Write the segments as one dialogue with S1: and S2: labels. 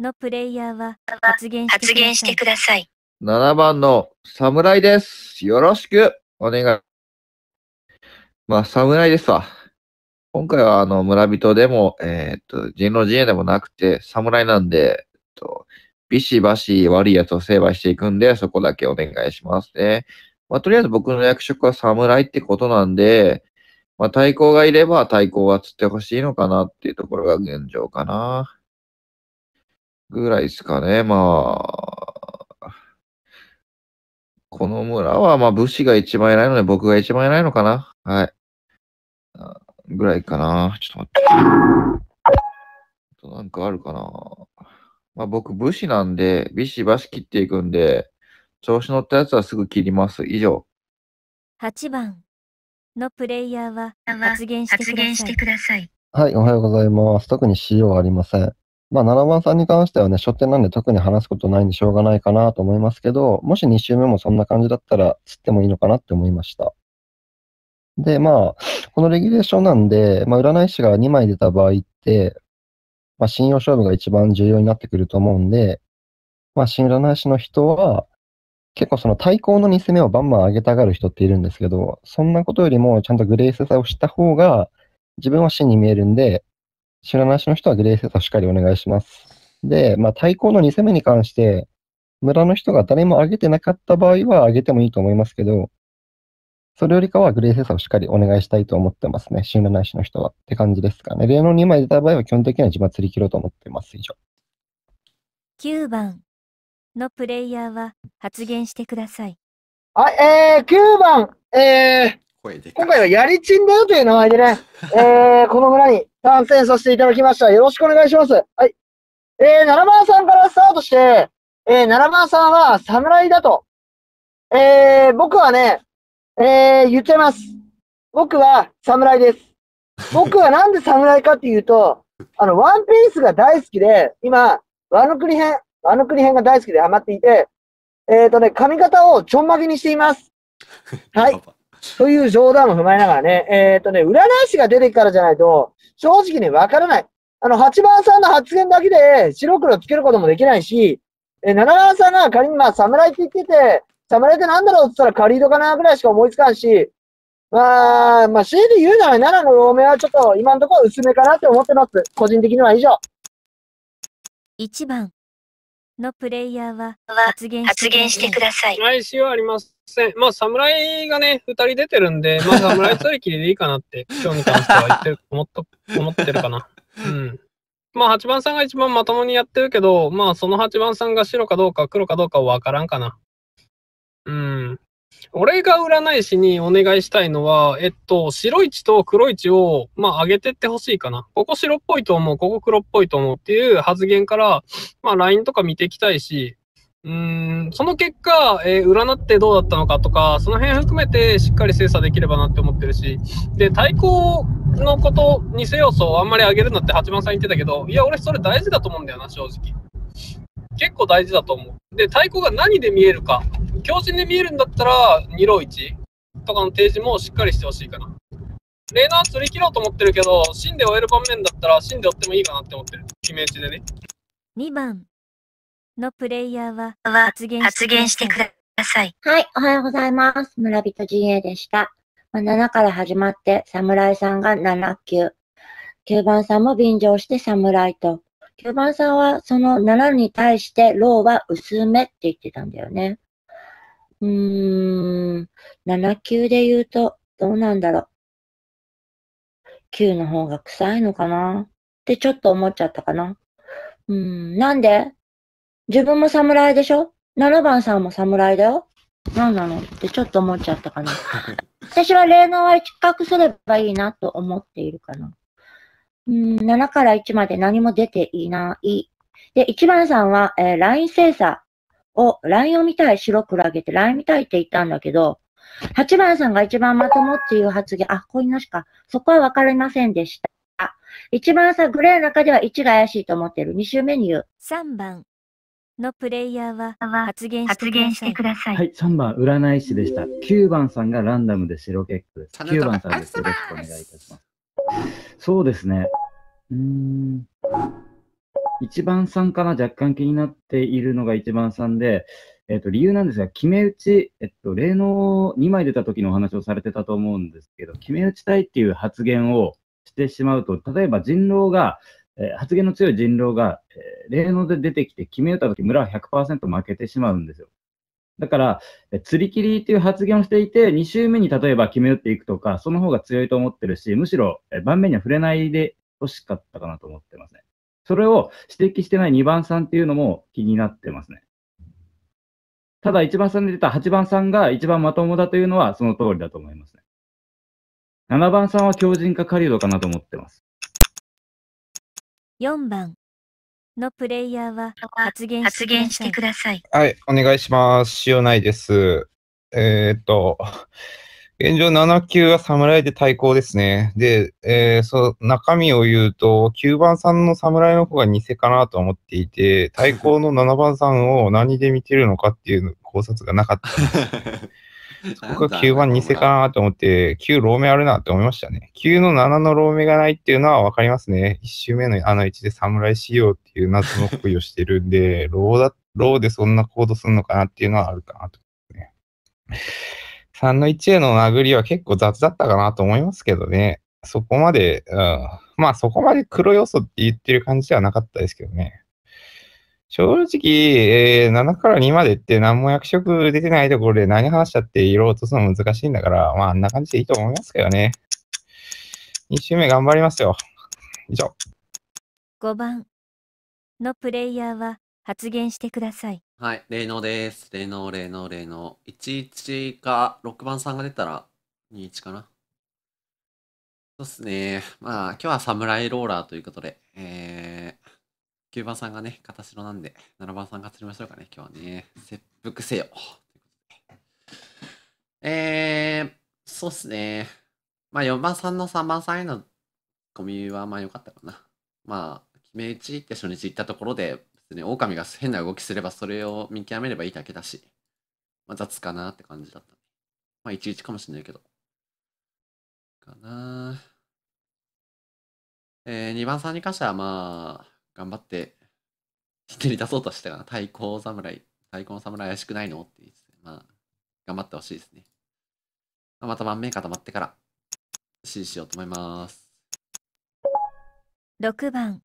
S1: のプレイヤーは発言してください。
S2: 7番の侍です。よろしくお願い。まあ、侍ですわ。今回はあの村人でも、えー、っと、人狼陣営でもなくて、侍なんで、えっと、ビシバシ悪いやつを成敗していくんで、そこだけお願いしますね。まあ、とりあえず僕の役職は侍ってことなんで、まあ、対抗がいれば対抗は釣ってほしいのかなっていうところが現状かな。ぐらいですかね。まあ、この村は、まあ、武士が一番偉いので、僕が一番偉いのかな。はい。ぐらいかな。ちょっと待って。となんかあるかな。まあ、僕、武士なんで、ビシバシ切っていくんで、調子乗ったやつはすぐ切ります。以上。
S1: 8番のプレイヤーは発言してください。
S3: はい、おはようございます。特に CO ありません。まあ、7番さんに関してはね、初手なんで特に話すことないんでしょうがないかなと思いますけど、もし2周目もそんな感じだったら、釣ってもいいのかなって思いました。で、まあ、このレギュレーションなんで、まあ、占い師が2枚出た場合って、まあ、信用勝負が一番重要になってくると思うんで、まあ、新占い師の人は、結構その対抗の2戦目をバンバン上げたがる人っているんですけど、そんなことよりもちゃんとグレースさをした方が、自分は真に見えるんで、知らなしの人はグレイセスしっかりお願いします。で、まあ、対抗の2戦目に関して、村の人が誰も上げてなかった場合は上げてもいいと思いますけど、それよりかはグレー精査をしっかりお願いしたいと思ってますね。信頼ないしの人は。って感じですかね。例の2枚出た場合は基本的には自分は釣り切ろうと思ってます。以
S4: 上。
S1: 9番のプレイヤーは発言してください。
S4: あ、えー、9番、えー、今回はやりちんだよと
S5: いう名前でね、えー、この村に参戦させていただきました。よろしくお願いします。はい。えー、7番さんからスタートして、えー、7番さんは侍だと。えー、僕はね、えー、言っちゃいます。僕は侍です。僕はなんで侍かっていうと、あの、ワンピースが大好きで、今、ワノ国編、ワノ国編が大好きでハマっていて、えっ、ー、とね、髪型をちょんまげにしています。はい。という冗談も踏まえながらね、えっ、ー、とね、占い師が出てからじゃないと、正直ね、わからない。あの、8番さんの発言だけで白黒つけることもできないし、えー、7番さんが仮にまあ、侍って言ってて、侍ってなんだろうって言ったら、狩人かなぐらいしか思いつかんし、まあ、まあ、強いて言うなら、7の多めはちょっと今のところ薄めかなって思ってます。個人的には以上。
S1: 1番。のプレイヤーは発言してください。来
S6: 週はありません。まあ、侍がね、2人出てるんで、まあ、侍続きでいいかなって、今 日に関しては言ってる、思っ思ってるかな。うん。まあ、8番さんが一番まともにやってるけど、まあ、その8番さんが白かどうか黒かどうかわからんかな。うん。俺が占い師にお願いしたいのは、えっと、白い血と黒い血を、まあ、上げてってほしいかな。ここ白っぽいと思う、ここ黒っぽいと思うっていう発言から、まあ、LINE とか見ていきたいし、うーん、その結果、えー、占ってどうだったのかとか、その辺含めてしっかり精査できればなって思ってるし、で、対抗のこと、偽要素をあんまり上げるなって八幡さん言ってたけど、いや、俺それ大事だと思うんだよな、正直。結構大事だと思う。で、太鼓が何で見えるか。強振で見えるんだったら、2ロ1とかの提示もしっかりしてほしいかな。レーナー釣り切ろうと思ってるけど、芯で終える場面だったら、芯で追ってもいいかなって思ってる。決め打ちでね。
S1: 2番のプレイヤーは発言してくださ
S7: い。はい、おはようございます。村人陣営でした。まあ、7から始まって、侍さんが7級。9番さんも便乗して侍と。9番さんはその7に対してローは薄めって言ってたんだよね。うーん、7級で言うとどうなんだろう。9の方が臭いのかなってちょっと思っちゃったかな。うん、なんで自分も侍でしょ ?7 番さんも侍だよ何なのってちょっと思っちゃったかな。私は霊能は比較すればいいなと思っているかな。うん、7から1まで何も出ていない。で、1番さんは、えー、LINE 精査を、LINE を見たい、白黒上げて、LINE 見たいって言ったんだけど、8番さんが一番まともっていう発言、あ、こういうのしか、そこはわかりませんでした。一番さ、グレーの中では1が怪しいと思ってる。2周
S1: メニュー。3番のプレイヤーは発言してください。はい、
S8: 3番、占い師でした。9番さんがランダムで白結句。9番さんです。よろしくお願いいたします。そうですね。うん。一番さんかな若干気になっているのが一番さんで、えっ、と、理由なんですが、決め打ち、えっと、例の2枚出た時のお話をされてたと思うんですけど、決め打ちたいっていう発言をしてしまうと、例えば人狼が、えー、発言の強い人狼が、えー、霊能で出てきて決め打った時村は100%負けてしまうんですよ。だから、釣り切りっていう発言をしていて、2周目に例えば決め打っていくとか、その方が強いと思ってるし、むしろ盤面には触れないで欲しかったかなと思ってますね。それを指摘してない2番さんっていうのも気になってますね。ただ1番さんで出た8番さんが一番まともだというのはその通りだと思いますね。7番さんは
S9: 強靭化狩人かなと思ってます。
S1: 4番のプレイヤーは発言してください。
S9: はい、お願いします。塩ないです。えー、っと、現状7級は侍で対抗ですね。で、えー、そ中身を言うと、9番さんの侍の方が偽かなと思っていて、対抗の7番さんを何で見てるのかっていう考察がなかったです。僕は9番偽かなと思って、9ローメあるなって思いましたね。9の7のローメがないっていうのは分かりますね。1周目のあの1で侍仕様っていう謎の行為をしてるんで、ローだ、ローでそんな行動するのかなっていうのはあるかなと、ね。3の1への殴りは結構雑だったかなと思いますけどね。そこまで、うん、まあそこまで黒要素って言ってる感じではなかったですけどね。正直、えー、7から2までって何も役職出てないところで何話しちゃって色落とすの難しいんだから、まあ、あんな感じでいいと思いますけどね。2周目頑張りますよ。以上。
S1: 5番のプレイヤーは発言してください。
S10: はい、霊能です。霊能、霊能、霊能。11か6番さんが出たら21かな。そうっすね。まあ、今日はサムライローラーということで、え9番さんがね、片白なんで、7番さんが釣りましょうかね、今日はね。切腹せよ。えー、そうっすね。まあ4番さんの3番さんへのコミはまあ良かったかな。まあ、決め打ちって初日行ったところで、別に狼が変な動きすればそれを見極めればいいだけだし、まあ雑かなって感じだった。まあ11かもしんないけど。かなえー、2番さんに関してはまあ、頑張って手に出そうとしたかな。太鼓侍、太鼓の侍怪しくないのって言って、まあ、頑張ってほしいですね。また盤面固まってから、指示しようと思います。
S1: 6番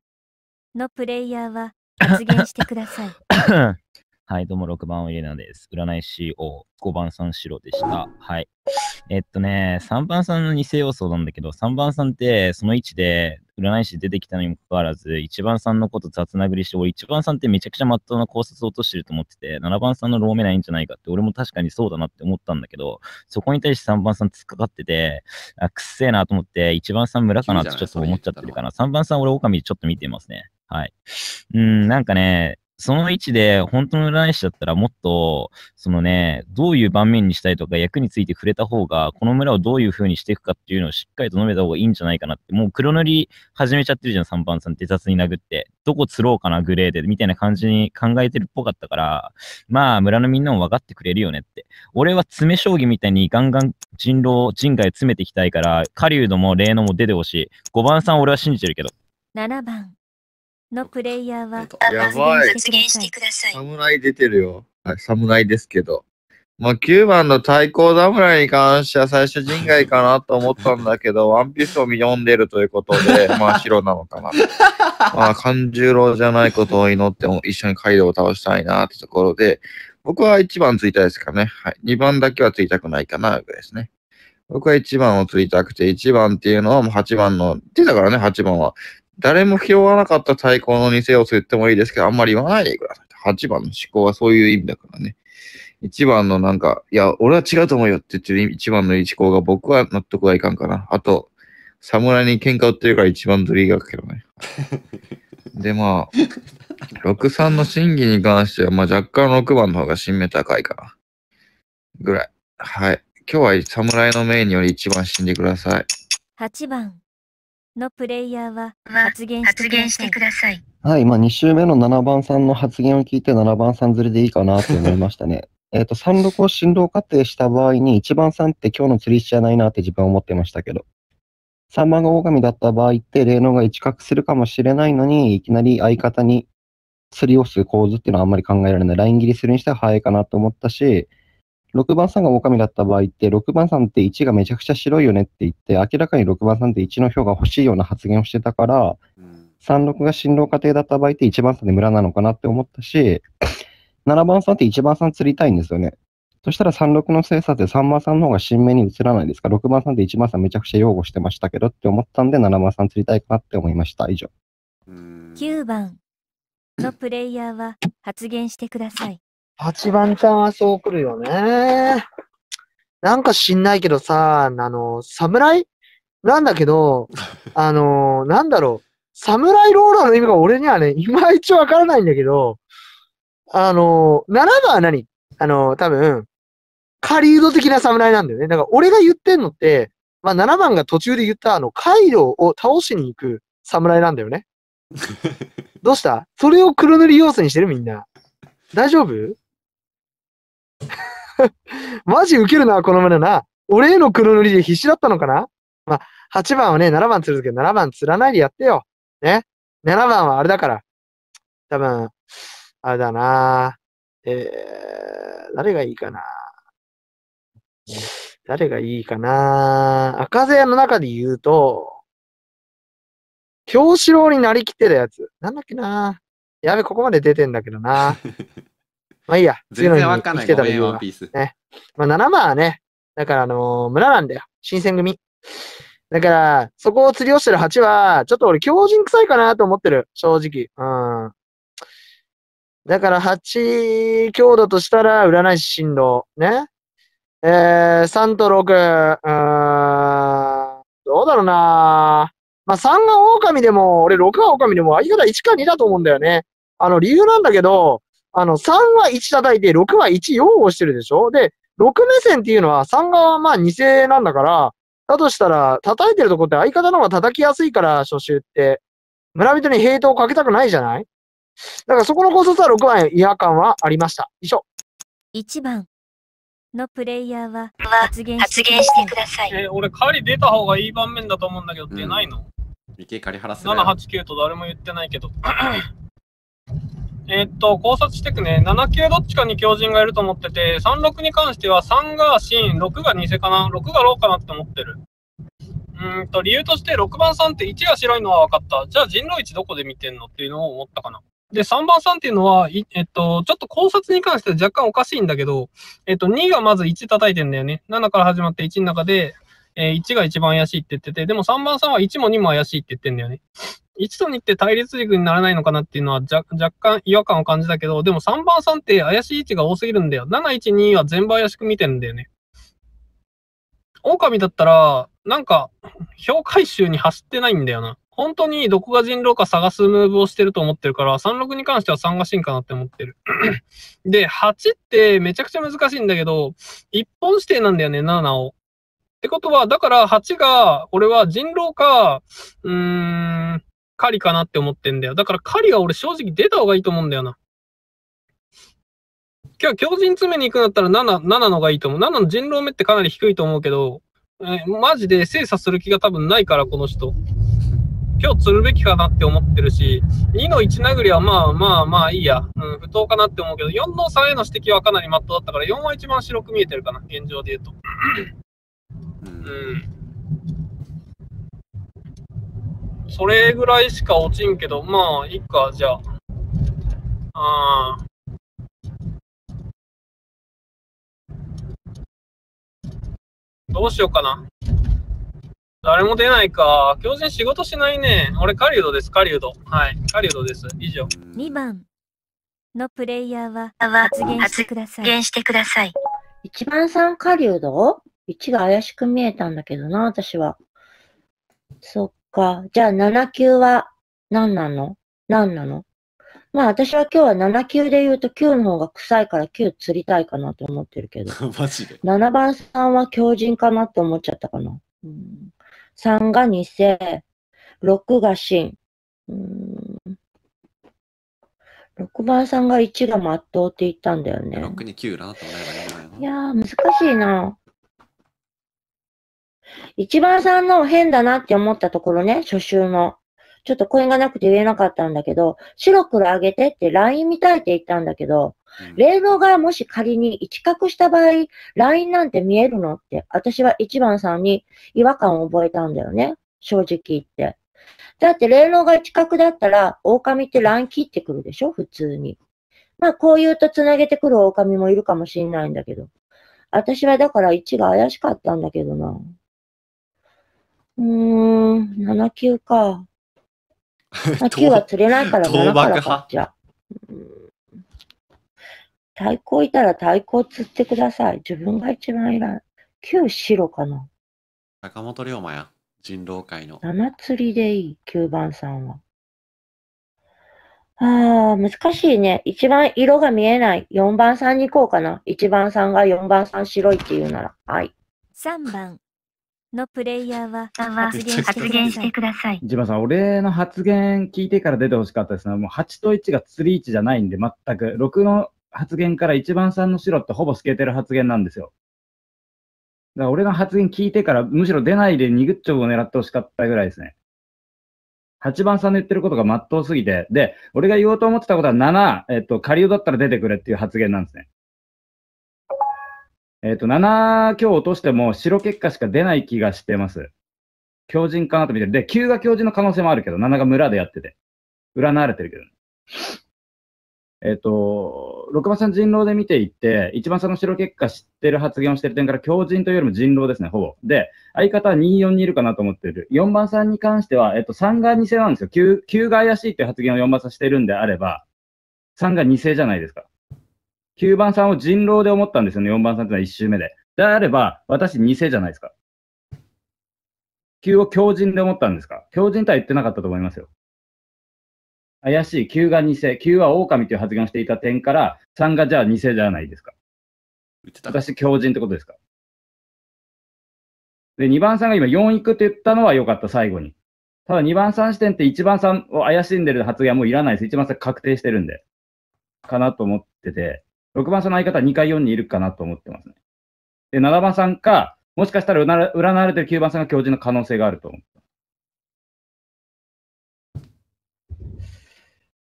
S1: のプレイヤーは発言してください。
S11: はい、どうも6番をイエナです。占い師を5番さん白でした。はい。えっとね、3番さんの偽要素なんだけど、3番さんってその位置で占い師出てきたのにもかかわらず、一番さんのこと雑なぐりして、俺一番さんってめちゃくちゃまっとうな考察を落としてると思ってて、7番さんのローメないんじゃないかって、俺も確かにそうだなって思ったんだけど、そこに対して3番さん突っかかってて、あくっせえなと思って、一番さん村かなってちょっと思っちゃってるかな。3番さん俺狼ちょっと見てますね。はい。うん、なんかね、その位置で本当の占い師だったらもっと、そのね、どういう盤面にしたいとか役について触れた方が、この村をどういう風にしていくかっていうのをしっかりと述べた方がいいんじゃないかなって、もう黒塗り始めちゃってるじゃん、3番さん手雑に殴って。どこ釣ろうかな、グレーで、みたいな感じに考えてるっぽかったから、まあ村のみんなも分かってくれるよねって。俺は詰将棋みたいにガンガン人狼、人外詰めていきたいから、狩人も霊能も出てほしい。5番さん俺は信じてるけど。
S1: 7番。のプレイヤーはやばい発言してくだ
S3: さい。侍出てるよ。
S11: はい、侍ですけど。ま
S2: あ、9番の対抗侍に関しては最初人外かなと思ったんだけど、ワンピースを読んでるということで、まあ、白なのかな。まあ、勘十郎じゃないことを祈っても一緒にカイドウを倒したいなってところで、僕は1番ついたですかね。はい。2番だけはついたくないかな、ですね。僕は1番をついたくて、1番っていうのはもう8番の、出たからね、8番は。誰も拾わなかった太鼓の偽をと言ってもいいですけど、あんまり言わないでください。8番の思考はそういう意味だからね。1番のなんか、いや、俺は違うと思うよって言ってる1番の思考が僕は納得はいかんかな。あと、侍に喧嘩売ってるから1番取りがけどね。で、まあ、63の審議に関しては、まあ若干6番の方が新メ高いかな。ぐらい。はい。今日は侍の命により1番死んでください。
S1: 8番。のプレイヤーは発言してください。
S3: はい、まあ、2週目の7番さんの発言を聞いて7番さんずれでいいかなって思いましたね。えと、3六を振動仮定した場合に1番さんって今日の釣りじゃないなって自分は思ってましたけど、3番が狼だった場合って霊能が一角するかもしれないのに、いきなり相方に釣りをする構図っていうのはあんまり考えられない。ライン切りするにしては早いかなと思ったし、6番さんが狼だった場合って、6番さんって1がめちゃくちゃ白いよねって言って、明らかに6番さんって1の票が欲しいような発言をしてたから、36が新郎家庭だった場合って1番さんで村なのかなって思ったし、7 番さんって1番さん釣りたいんですよね。そしたら36の精査で3番さんの方が新名に移らないですか ?6 番さんって1番さんめちゃくちゃ擁護してましたけどって思ったんで7番さん釣りたいかなって思いました。以上。
S1: 9番のプレイヤーは発言してください。
S5: 8番ちゃんはそう来るよね。なんか知んないけどさ、あの、侍なんだけど、あの、なんだろう。侍ローラーの意味が俺にはね、いまいちわからないんだけど、あの、7番は何あの、多分、狩人的な侍なんだよね。だから俺が言ってんのって、まあ7番が途中で言ったあの、カイロを倒しに行く侍なんだよね。どうしたそれを黒塗り要素にしてるみんな。大丈夫 マジウケるな、このまな。俺への黒塗りで必死だったのかなまあ、8番はね、7番釣るけど、7番釣らないでやってよ。ね。7番はあれだから。多分、あれだなえー、誰がいいかな誰がいいかな赤瀬の中で言うと、京志郎になりきってたやつ。なんだっけなやべ、ここまで出てんだけどな まあいいや。全然わかんないけど、ね、ワンピース。ね。まあ7番はね、だからあのー、村なんだよ。新選組。だから、そこを釣りをしてる8は、ちょっと俺強人臭いかなと思ってる。正直。うん。だから8強度としたら、占い師振動。ね。えー、3と6、うーん、どうだろうなまあ、3が狼でも、俺6が狼でも、相方1か2だと思うんだよね。あの、理由なんだけど、あの、3は1叩いて、6は1用護してるでしょで、6目線っていうのは3側はまあ2世なんだから、だとしたら、叩いてるとこって相方の方が叩きやすいから、初週って。村人にヘイトをかけたくないじゃないだからそこの考察は6番違和感はありました。以上。1番
S1: のプレイヤーは発言してください。えー、俺、狩り出た方がいい盤面だと思うんだ
S10: け
S6: ど、出ないの、う
S10: ん、?789
S6: と誰も言ってないけど。えー、っと、考察していくね。7級どっちかに強人がいると思ってて、36に関しては3が真、6が偽かな、6がローかなって思ってる。うんと、理由として6番3って1が白いのは分かった。じゃあ人狼1どこで見てんのっていうのを思ったかな。で、3番3っていうのは、えっと、ちょっと考察に関しては若干おかしいんだけど、えっと、2がまず1叩いてんだよね。7から始まって1の中で、えー、1が一番怪しいって言ってて、でも3番さんは1も2も怪しいって言ってんだよね。1と2って対立軸にならないのかなっていうのは若干違和感を感じたけど、でも3番さんって怪しい位置が多すぎるんだよ。7、1、2は全部怪しく見てるんだよね。狼だったら、なんか、評回収に走ってないんだよな。本当にどこが人狼か探すムーブをしてると思ってるから、36に関しては3がンかなって思ってる。で、8ってめちゃくちゃ難しいんだけど、一本指定なんだよね、7を。ってことは、だから8が、俺は人狼か、うーん、狩りかなって思ってんだよ。だから狩りは俺正直出た方がいいと思うんだよな。今日強人詰めに行くんだったら7、7のがいいと思う。7の人狼目ってかなり低いと思うけど、えマジで精査する気が多分ないから、この人。今日釣るべきかなって思ってるし、2の1殴りはまあまあまあいいや。うん、不当かなって思うけど、4の3への指摘はかなりマットだったから、4は一番白く見えてるかな、現状で言うと。うん、それぐらいしか落ちんけど、まあ、いっか、じゃ
S4: あ。あどうしようかな。誰も出ない
S6: か。教授仕事しないね。俺、狩人です、狩人。はい、狩人です。以上。
S1: 2番のプレイヤーは発言してください。発言してください。1
S7: 番さん狩人1が怪しく見えたんだけどな、私は。そっか。じゃあ7級は何なの何なのまあ私は今日は7級で言うと9の方が臭いから9釣りたいかなと思ってるけど。マジで ?7 番さんは狂人かなって思っちゃったかな。うん、3が2世、6が真。うん6番さんが1がまっとうって言ったんだよね。
S10: 6に9な。って思
S7: えばいいいやー、難しいな。一番さんの変だなって思ったところね、初週の。ちょっと声がなくて言えなかったんだけど、白黒上げてって LINE 見たいって言ったんだけど、うん、霊能がもし仮に一角した場合、LINE なんて見えるのって、私は一番さんに違和感を覚えたんだよね。正直言って。だって霊能が一角だったら、狼って LINE 切ってくるでしょ普通に。まあ、こういうと繋げてくる狼もいるかもしんないんだけど。私はだから1が怪しかったんだけどな。うーん、7級か。9 は釣れないから7からかっちゃ。太鼓いたら太鼓釣ってください。自分が一番いらん。9白かな。
S10: 坂本龍馬や、人狼界の。
S7: 七釣りでいい、9番さんは。ああ、難しいね。一番色が見えない。4番さんに行こうかな。1番さんが4番さん白いって言うなら。はい。
S1: 3番。のプレイヤーは発言してください。ジ
S8: バさん、俺の発言聞いてから出てほしかったですね。もう8と1が釣り位置じゃないんで、全く。6の発言から1番さんの白ってほぼ透けてる発言なんですよ。だから俺の発言聞いてから、むしろ出ないで2グッチョブを狙ってほしかったぐらいですね。8番さんの言ってることが真っ当すぎて、で、俺が言おうと思ってたことは7、えっと、下流だったら出てくれっていう発言なんですね。えっ、ー、と、7強落としても白結果しか出ない気がしてます。強人かなと見てる。で、9が強人の可能性もあるけど、7が村でやってて。占われてるけど、ね、えっ、ー、と、六番さん人狼で見ていって、一番んの白結果知ってる発言をしてる点から強人というよりも人狼ですね、ほぼ。で、相方は24にいるかなと思ってる。4番さんに関しては、えっ、ー、と、3が偽なんですよ。9, 9が怪しいっていう発言を4番さんしてるんであれば、3が偽じゃないですか。9番さんを人狼で思ったんですよね、4番さんってのは1周目で。であれば、私、偽じゃないですか。9を狂人で思ったんですか狂人とは言ってなかったと思いますよ。怪しい、9が偽、9は狼という発言をしていた点から、3がじゃあ偽じゃないですか。私、狂人ってことですか。で、2番さんが今4行くって言ったのは良かった、最後に。ただ2番さん視点って1番さんを怪しんでる発言はもういらないです。1番さん確定してるんで。かなと思ってて。6番さんの相方は2回4にいるかなと思ってますね。で、7番さんか、もしかしたら占われてる9番さんが教授の可能性があると思って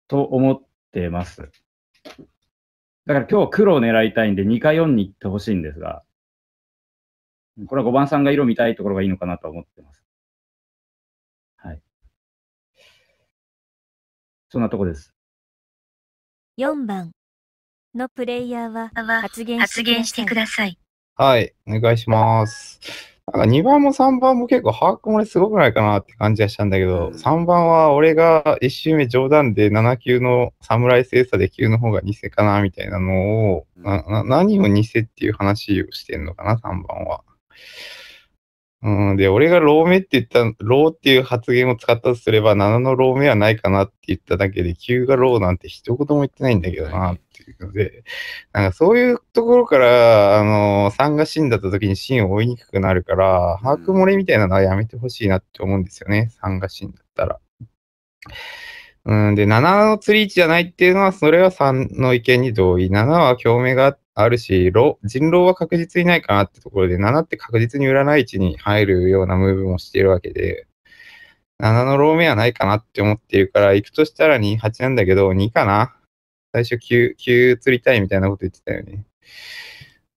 S8: と思ってます。だから今日は黒を狙いたいんで2回4に行ってほしいんですが、
S4: これは5番さんが色見たいところがいいのかなと思ってます。はい。そんなとこです。4番。のプレイヤーは発言してください。
S9: はい、お願いします。なんか2番も3番も結構把握漏れすごくないかなって感じがしたんだけど、うん、3番は俺が1周目冗談で7級の侍精査で級の方が偽かなみたいなのを、うん、何を偽っていう話をしてんのかな、3番は。うん、で、俺がローメって言った、ローっていう発言を使ったとすれば、7のローメはないかなって言っただけで、9がローなんて一言も言ってないんだけどな、っていうので、なんかそういうところから、あの、3が芯だった時に芯を追いにくくなるから、把握漏れみたいなのはやめてほしいなって思うんですよね、3が芯だったら。うん、で、7の釣り位置じゃないっていうのは、それは3の意見に同意。7は共鳴があるし、人狼は確実にないかなってところで、7って確実に占い位置に入るようなムーブもしているわけで、7のロー目はないかなって思ってるから、行くとしたら2、8なんだけど、2かな最初9、9釣りたいみたいなこと言ってたよね。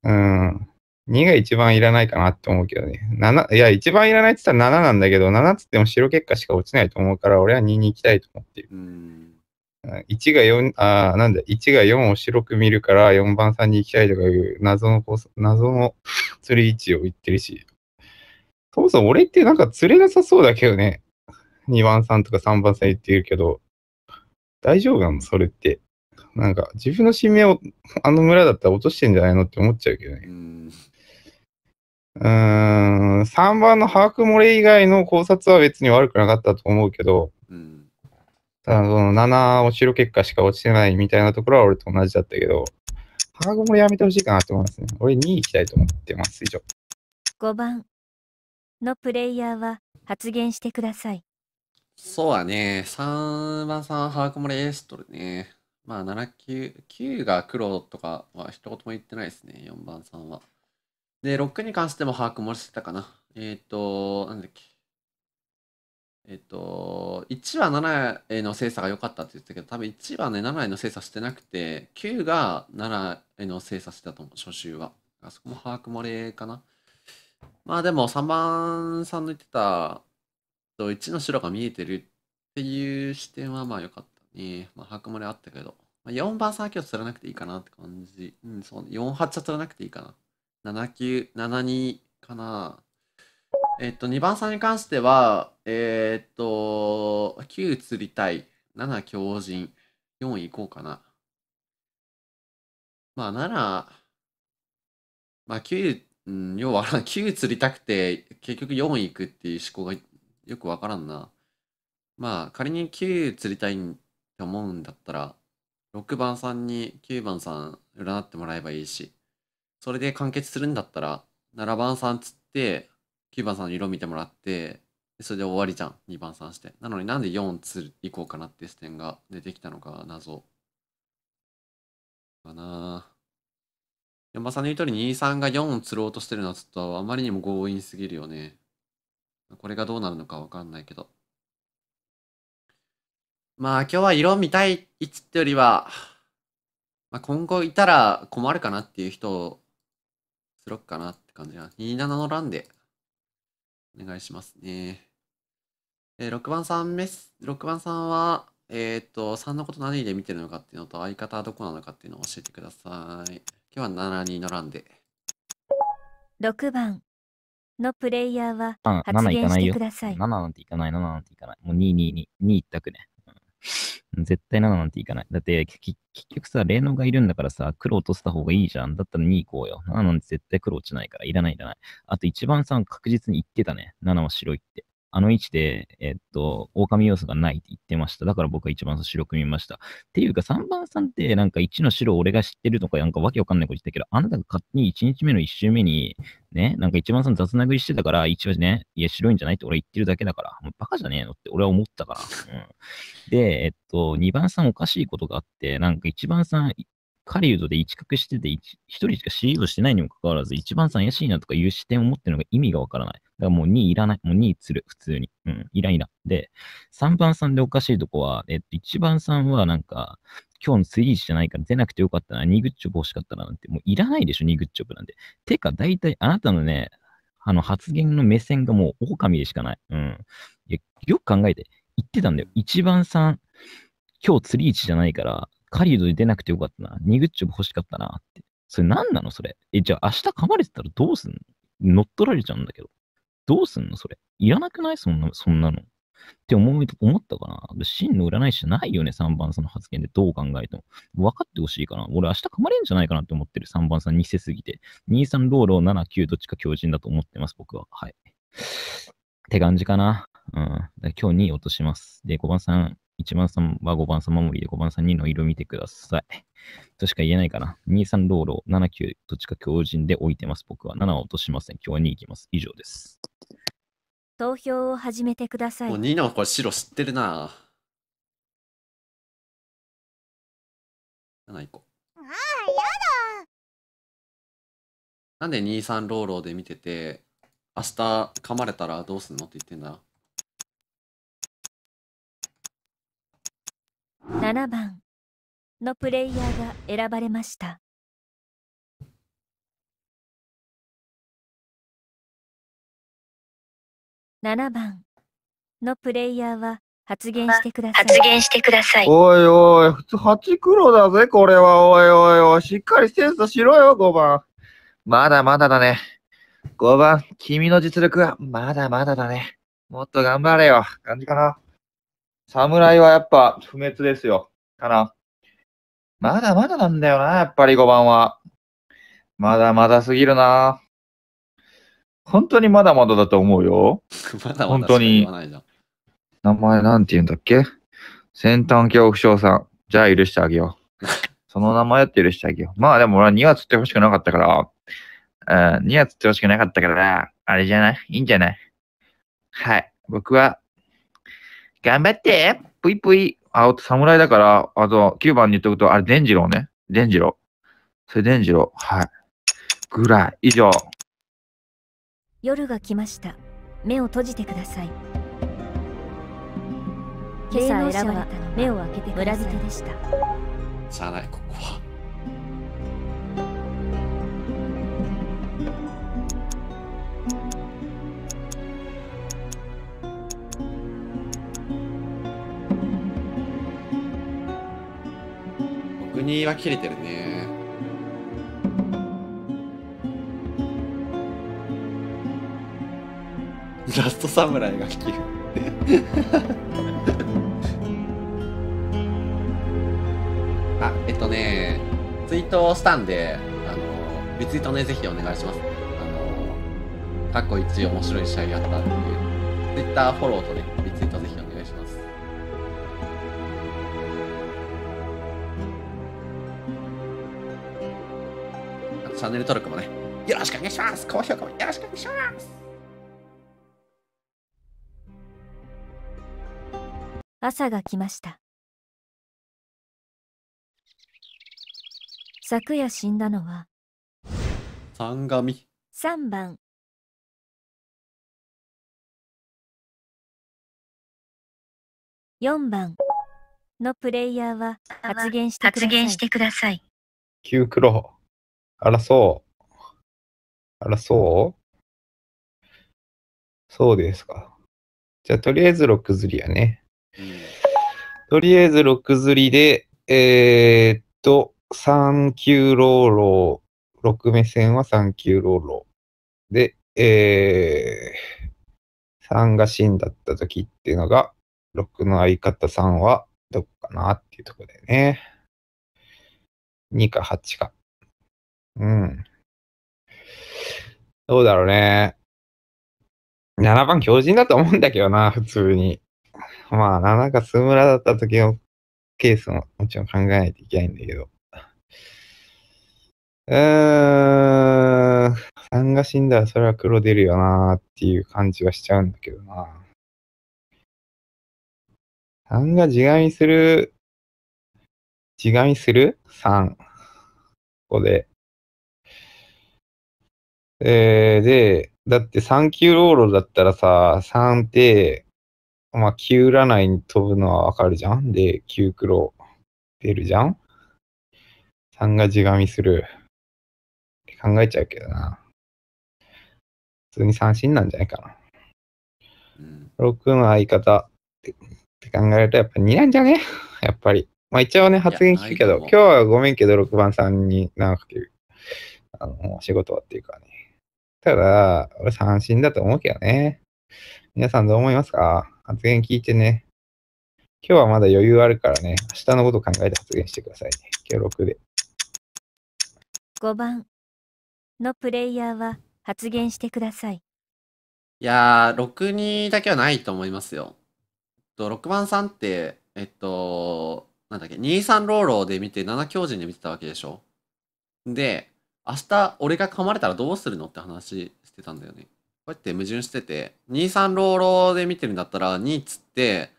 S9: うん。2が一番いらないかなって思うけどね。7、いや、一番いらないって言ったら7なんだけど、7つっても白結果しか落ちないと思うから、俺は2に行きたいと思ってる。1が4、あなんだ、1が4を白く見るから、4番さんに行きたいとかいう謎の、謎の釣り位置を言ってるし。そもそも俺ってなんか釣れなさそうだけどね。2番さんとか3番さん言ってるけど、大丈夫なのそれって。なんか自分の指名をあの村だったら落としてんじゃないのって思っちゃうけどね。うーん、3番のハーク・モレ以外の考察は別に悪くなかったと思うけど、うん、ただその7落ちる結果しか落ちてないみたいなところは俺と同じだったけど、ハーク・モレやめてほしいかなと思いますね。俺2位行きたいと思ってます、以上。
S1: 5番のプレイヤーは発言してください。
S10: そうだね。3番さん、ハーク・モレエーストルね。まあ、7、9、9が黒とかは一言も言ってないですね、4番さんは。で、ロックに関しても把握漏れしてたかな。えっ、ー、と、なんだっけ。えっ、ー、と、1は7への精査が良かったって言ってたけど、多分1はね、7への精査してなくて、9が7への精査してたと思う、初週は。あそこも把握漏れかな。まあでも、3番さんの言ってた、1の白が見えてるっていう視点はまあ良かったね。まあ、把握漏れあったけど。まあ、4番さんは今日釣らなくていいかなって感じ。うん、そう、4、8は釣らなくていいかな。79、72かな。えっと、2番さんに関しては、えー、っと、9釣りたい、7強人、4いこうかな。まあ、7、まあ、9、うん、要は9 釣りたくて、結局4行くっていう思考がよくわからんな。まあ、仮に9釣りたいって思うんだったら、6番さんに9番さん占ってもらえばいいし。それで完結するんだったら、7番さんつって、9番さんの色見てもらって、それで終わりじゃん、2番さんして。なのになんで4ついこうかなって視点が出てきたのか謎。かな山さんの言う通り2、3が4を釣ろうとしてるのはちょっとあまりにも強引すぎるよね。これがどうなるのかわかんないけど。まあ今日は色見たい位置ってよりは、まあ、今後いたら困るかなっていう人を作ろっかなって感じが。27の欄でお願いしますね。えー、6番さんメス、6番さんは、えー、っと、3のこと何で見てるのかっていうのと、相方はどこなのかっていうのを教えてください。今日は72の欄で。
S1: 6番のプレイヤーは発言してください。7
S11: なんていかない、7なんていかない。もう2、2、2、2一択ね。絶対7なんていかない。だって、結局さ、霊能がいるんだからさ、黒落とした方がいいじゃん。だったら2行こうよ。7なんて絶対黒落ちないから、いらないいらない。あと一番さ、確実に言ってたね。7は白いって。あの位置で、えっと、狼要素がないって言ってました。だから僕は一番白く見ました。っていうか、3番さんって、なんか1の白俺が知ってるとか、なんかわけわかんないこと言ったけど、あなたが勝手に1日目の1周目に、ね、なんか1番さん雑殴りしてたから、一応ね、いや、白いんじゃないって俺言ってるだけだから、もうバカじゃねえのって俺は思ったから。うん、で、えっと、2番さんおかしいことがあって、なんか1番さん、狩人で一角してて、一人しかシードしてないにもかかわらず、一番さん怪しいなとかいう視点を持ってるのが意味がわからない。だからもう2いらない。もう2つる、普通に。うん、イライラ。で、3番さんでおかしいとこは、えっと、1番さんはなんか、今日のスリーじゃないから出なくてよかったな、2グッジョブ欲しかったななんて、もういらないでしょ、2グッジョブなんて。てか、大体あなたのね、あの発言の目線がもう狼でしかない。うん。いやよく考えて、言ってたんだよ。1番さん、今日釣り市じゃないから、狩人で出なくてよかったな。ニグッチョブ欲しかったなって。それ何なのそれ。え、じゃあ明日噛まれてたらどうすんの乗っ取られちゃうんだけど。どうすんのそれ。いらなくないそんな、そんなの。って思い思ったかな真の占い師じゃないよね、3番さんの発言でどう考えても。分かってほしいかな俺明日噛まれんじゃないかなって思ってる、3番さん偽すぎて。23ローロー79どっちか強人だと思ってます、僕は。はい。って感じかな。うん。今日2位落とします。で、5番さん、1番さんは5番さん守りで5番さん2の色見てください。としか言えないかな。23ローロー、79どっちか強靭で置いてます。僕は7を落としません。今日は2行きます。以上です。
S1: 投票を始めてくださ
S4: い。もう2のこれ白知ってるな。7いこう。ああ、やだなんで
S10: 23ローロで見てて、明日噛まれたらどうすんのって言ってんだ
S4: 7番のプレイヤーが選ばれました7番
S1: のプレイヤーは発言してください。発言してく
S4: ださい。おいおい、普通8
S2: 黒だぜ、これは。おいおいおい、しっかりセンスしろよ、5番。まだまだだね。5番、君の実力はまだまだだね。もっと頑張れよ。感じかな。侍はやっぱ不滅ですよ。かな。まだまだなんだよな、やっぱり5番は。まだまだすぎるな。本当にまだまだだと思うよ。まだまだ本当に。名前なんて言うんだっけ先端恐怖症さん。じゃあ許してあげよう。その名前って許してあげよう。まあでも俺は2は釣ってほしくなかったから、うん、2は釣ってほしくなかったから、あれじゃないいいんじゃないはい。僕は頑張ってぷいぷい。あ、お侍だから、あと、9番に言っとくと、あれ、伝次郎ね。伝次郎。それ伝次郎。はい。ぐらい。以上。
S1: 夜が来ました。目を閉じてください。今朝選ばれたの目を開けてください。村人でした。
S10: さあ、ない、ここは。ニーは切れてるね。ラストサムライが切る。あ、えっとね、ツイートをしたんで、あの、リツイートね、ぜひお願いします。あの、過去一面白い試合やったっていう、ツイッターフォローとね、リツイートぜひ。チャンネル登録もね、
S7: よろしくお願い
S9: し
S1: ます高評価もよろしくお願いします朝が来ました
S4: 昨夜死んだのは三神3番四番のプレイヤーは発言してください。発言してください。9黒。あら、そう。あら、そうそうですか。じゃあ、とりあえ
S9: ず6釣りやね。とりあえず6釣りで、えー、っと、3級ローロー、6目線は3級ローロー。で、えー、3がんだった時っていうのが、6の相方3はどこかなっていうところだよね。
S4: 2か8か。うん。どうだろうね。7番強靭だと思うんだけどな、普通
S9: に。まあ、7かスムラだった時のケースももちろん考えないといけないんだけど。うーん。3が死んだらそれは黒出るよなーっていう感じはしちゃうんだけどな。
S4: 3が自害する、自害する ?3。ここで。
S9: えー、で、だって3級ローロだったらさ、3って、まあ、9占いに飛ぶのはわかるじゃんで、9黒出るじゃん ?3 が地紙する。って考えちゃうけどな。普通に三振なんじゃないかな。6の相方って考えるとやっぱ2なんじゃねやっぱり。まあ一応ね、発言聞くけど、今日はごめんけど6番さんに長かける。あの、仕事はっていうかね。たら、俺三振だと思うけどね。皆さんどう思いますか発言聞いてね。今日はまだ余裕あるからね、明日のこと考えて発言してくださいね。
S10: 今日6で。
S1: 5番のプレイヤーは発言してください。
S10: いやー、6 2だけはないと思いますよ。と6番さんって、えっと、なんだっけ、23ローローで見て、7強陣で見てたわけでしょ。で、明日俺が噛まれたらどうするのって話してたんだよね。こうやって矛盾してて、23ローローで見てるんだったら、2つって、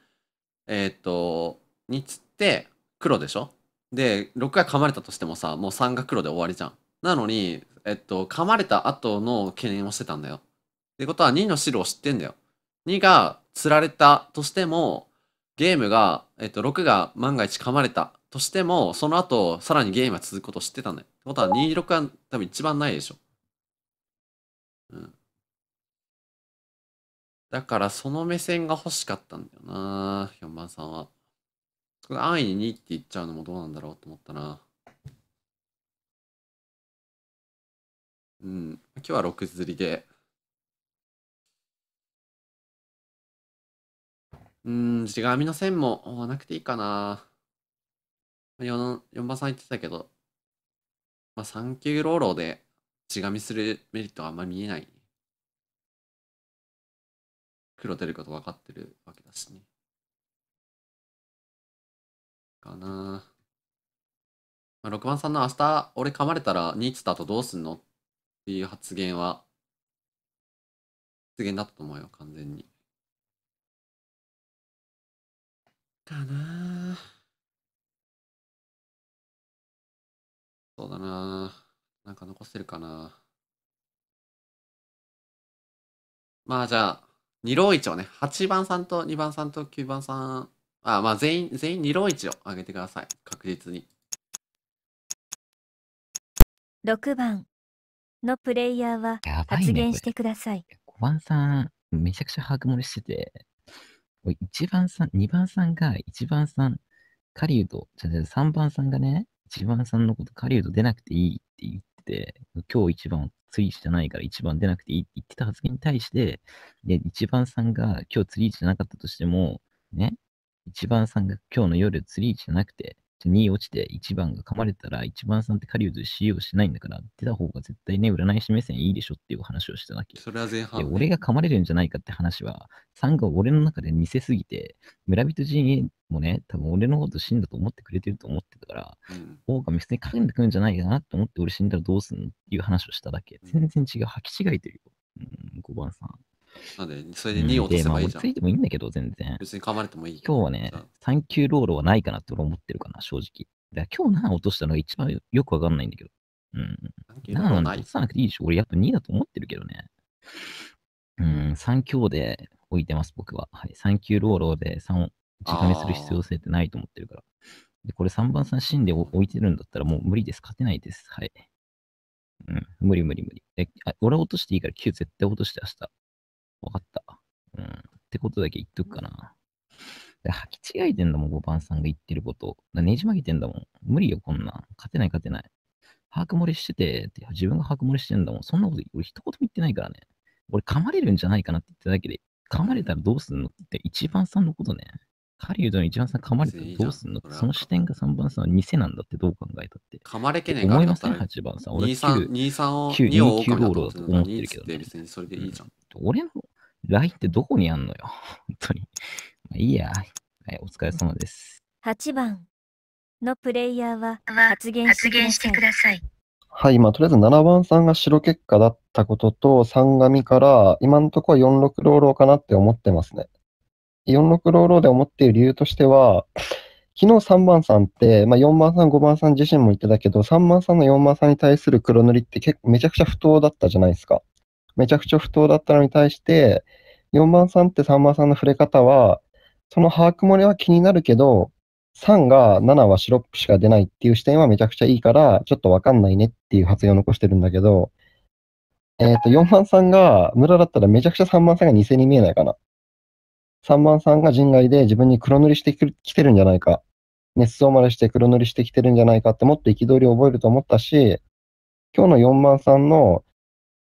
S10: えー、っと、2つって黒でしょで、6回噛まれたとしてもさ、もう3が黒で終わりじゃん。なのに、えっと、噛まれた後の懸念をしてたんだよ。ってことは2の白を知ってんだよ。2が釣られたとしても、ゲームが、えっと、6が万が一噛まれたとしても、その後、さらにゲームが続くことを知ってたんだよ。ことは26は多分一番ないでしょ。うん。だからその目線が欲しかったんだよな、4番さんは。安易に2って言っちゃうのもどうなんだろうと思っ
S4: たな。うん、今日は6釣りで。うん、地紙の線もわなくていいかな。4,
S10: 4番さん言ってたけど、まあ、3級ローローで血がみするメリット
S4: はあんま見えない。黒出ること分かってるわけだしね。かな
S10: まあ、6番さんの明日俺噛まれたらニーツだとどうすんのっていう発言
S4: は、発言だったと思うよ、完全に。かなぁ。そうだななんか残せるかなまあじゃあ、二郎一をね、8番さんと2
S10: 番さんと9番さん、あ、まあ全員、全員二郎一を上げてください。確実に。
S1: 6番のプレイヤーは発言してください。
S11: 5番さん、めちゃくちゃ把握漏れしてて、1番さん、2番さんが1番さん、狩人、じゃあ3番さんがね、一番さんのこと、狩人出なくていいって言ってて、今日一番、釣りじゃないから一番出なくていいって言ってた発言に対して、で、一番さんが今日釣りじゃなかったとしても、ね、一番さんが今日の夜釣りじゃなくて、2落ちて1番が噛まれたら、1番さんって狩人使用しないんだから、出た方が絶対ね、占い師目線いいでしょっていう話をしてなきゃ。
S10: それは前半、ね、俺
S11: が噛まれるんじゃないかって話は、3が俺の中で似せすぎて、村人陣営もね、多分俺のこと死んだと思ってくれてると思ってたから、オオカミ普通に噛んでくるんじゃないかなって思って俺死んだらどうすんのっていう話をしただけ。全然違う、吐き違えてるよ。うん、5番さん。
S10: なんで、それで2を落とせばいいじゃん。うん、まあ、ついてもいいんだけど、全然。別に噛まれてもいい。今日はね、
S11: 3級ローーはないかなって俺思ってるかな、正直。だ今日7落としたのが一番よくわかんないんだけど。うん。7なんて落とさなくていいでしょ。俺やっぱ2だと思ってるけどね。うん、3強で置いてます、僕は。はい。3級ローーで3を直にする必要性ってないと思ってるから。で、これ3番三んで置いてるんだったらもう無理です。勝てないです。はい。うん、無理無理無理。え、あ俺落としていいから9絶対落として明日。分かった。うん。ってことだけ言っとくかな。履き違えてんだもん、5番さんが言ってること。ねじ曲げてんだもん。無理よ、こんなん。勝てない、勝てない。把握漏れしてて、自分が把握漏れしてんだもん。そんなこと、俺一言も言ってないからね。俺噛まれるんじゃないかなって言っただけで、噛まれたらどうすんのって一番さんのことね。狩人の一番さん噛まれてどうすんのその視点が3番さんは偽なんだってどう考えたって。噛まれけねえ思いません、8番さん。俺9、23を29ローだと思っ
S10: てるけど、ね。れい
S11: 俺のラインってどこにあんのよ。本当に。ま
S3: あ、いいや。はい、お疲れ様です。
S1: 8番のプレイヤーは発言してください。
S3: はい、まあ、とりあえず7番さんが白結果だったことと、3紙から、今のところ46ローかなって思ってますね。46ローローで思っている理由としては、昨日3番さんって、まあ、4番さん、5番さん自身も言ってたけど、3番さんの4番さんに対する黒塗りって結めちゃくちゃ不当だったじゃないですか。めちゃくちゃ不当だったのに対して、4番さんって3番さんの触れ方は、その把握漏れは気になるけど、3が7はシロップしか出ないっていう視点はめちゃくちゃいいから、ちょっとわかんないねっていう発言を残してるんだけど、えっ、ー、と、4番さんが無駄だったらめちゃくちゃ3番さんが偽に見えないかな。3番さんが陣外で自分に黒塗りしてきてるんじゃないか、熱想までして黒塗りしてきてるんじゃないかってもっと憤りを覚えると思ったし、今日の4番さんの、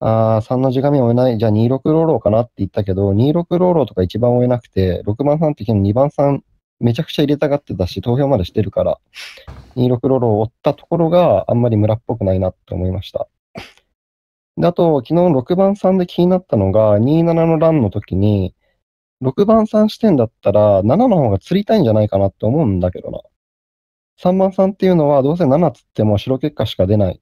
S3: あ3の字紙を追えない、じゃあ26ローローかなって言ったけど、26ローローとか一番追えなくて、6番さんって昨日2番さんめちゃくちゃ入れたがってたし、投票までしてるから、26ローローを追ったところがあんまり村っぽくないなって思いました。で、あと、昨日6番さんで気になったのが、27のランの時に、6番さん視点だったら、7の方が釣りたいんじゃないかなって思うんだけどな。3番さんっていうのは、どうせ7釣っても白結果しか出ない。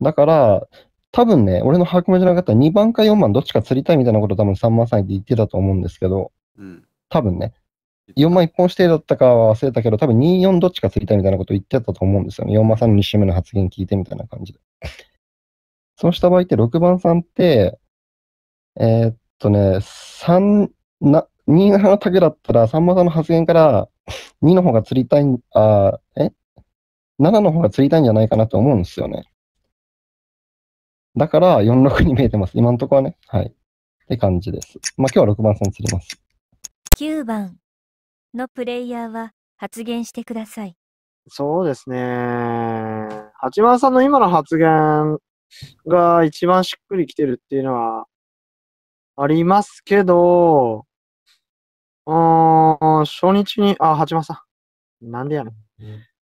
S3: だから、多分ね、俺の把握もじゃなかったら2番か4番どっちか釣りたいみたいなこと多分3番さんって言ってたと思うんですけど、うん、多分ね、4番1本指定だったかは忘れたけど、多分2、4どっちか釣りたいみたいなこと言ってたと思うんですよね。4番さんの2周目の発言聞いてみたいな感じで。そうした場合って6番さんって、えー、っとね、3、な、2派の竹だったら、さんまさんの発言から、2の方が釣りたいん、あえ ?7 の方が釣りたいんじゃないかなと思うんですよね。だから、46に見えてます。今のところはね。はい。って感じです。まあ、今日は6番さん釣ります。
S1: 9番のプレイヤーは発言してください。
S5: そうですね。八番さんの今の発言が一番しっくりきてるっていうのはありますけど、ん、初日に、あ、八幡さん。なんでやねん。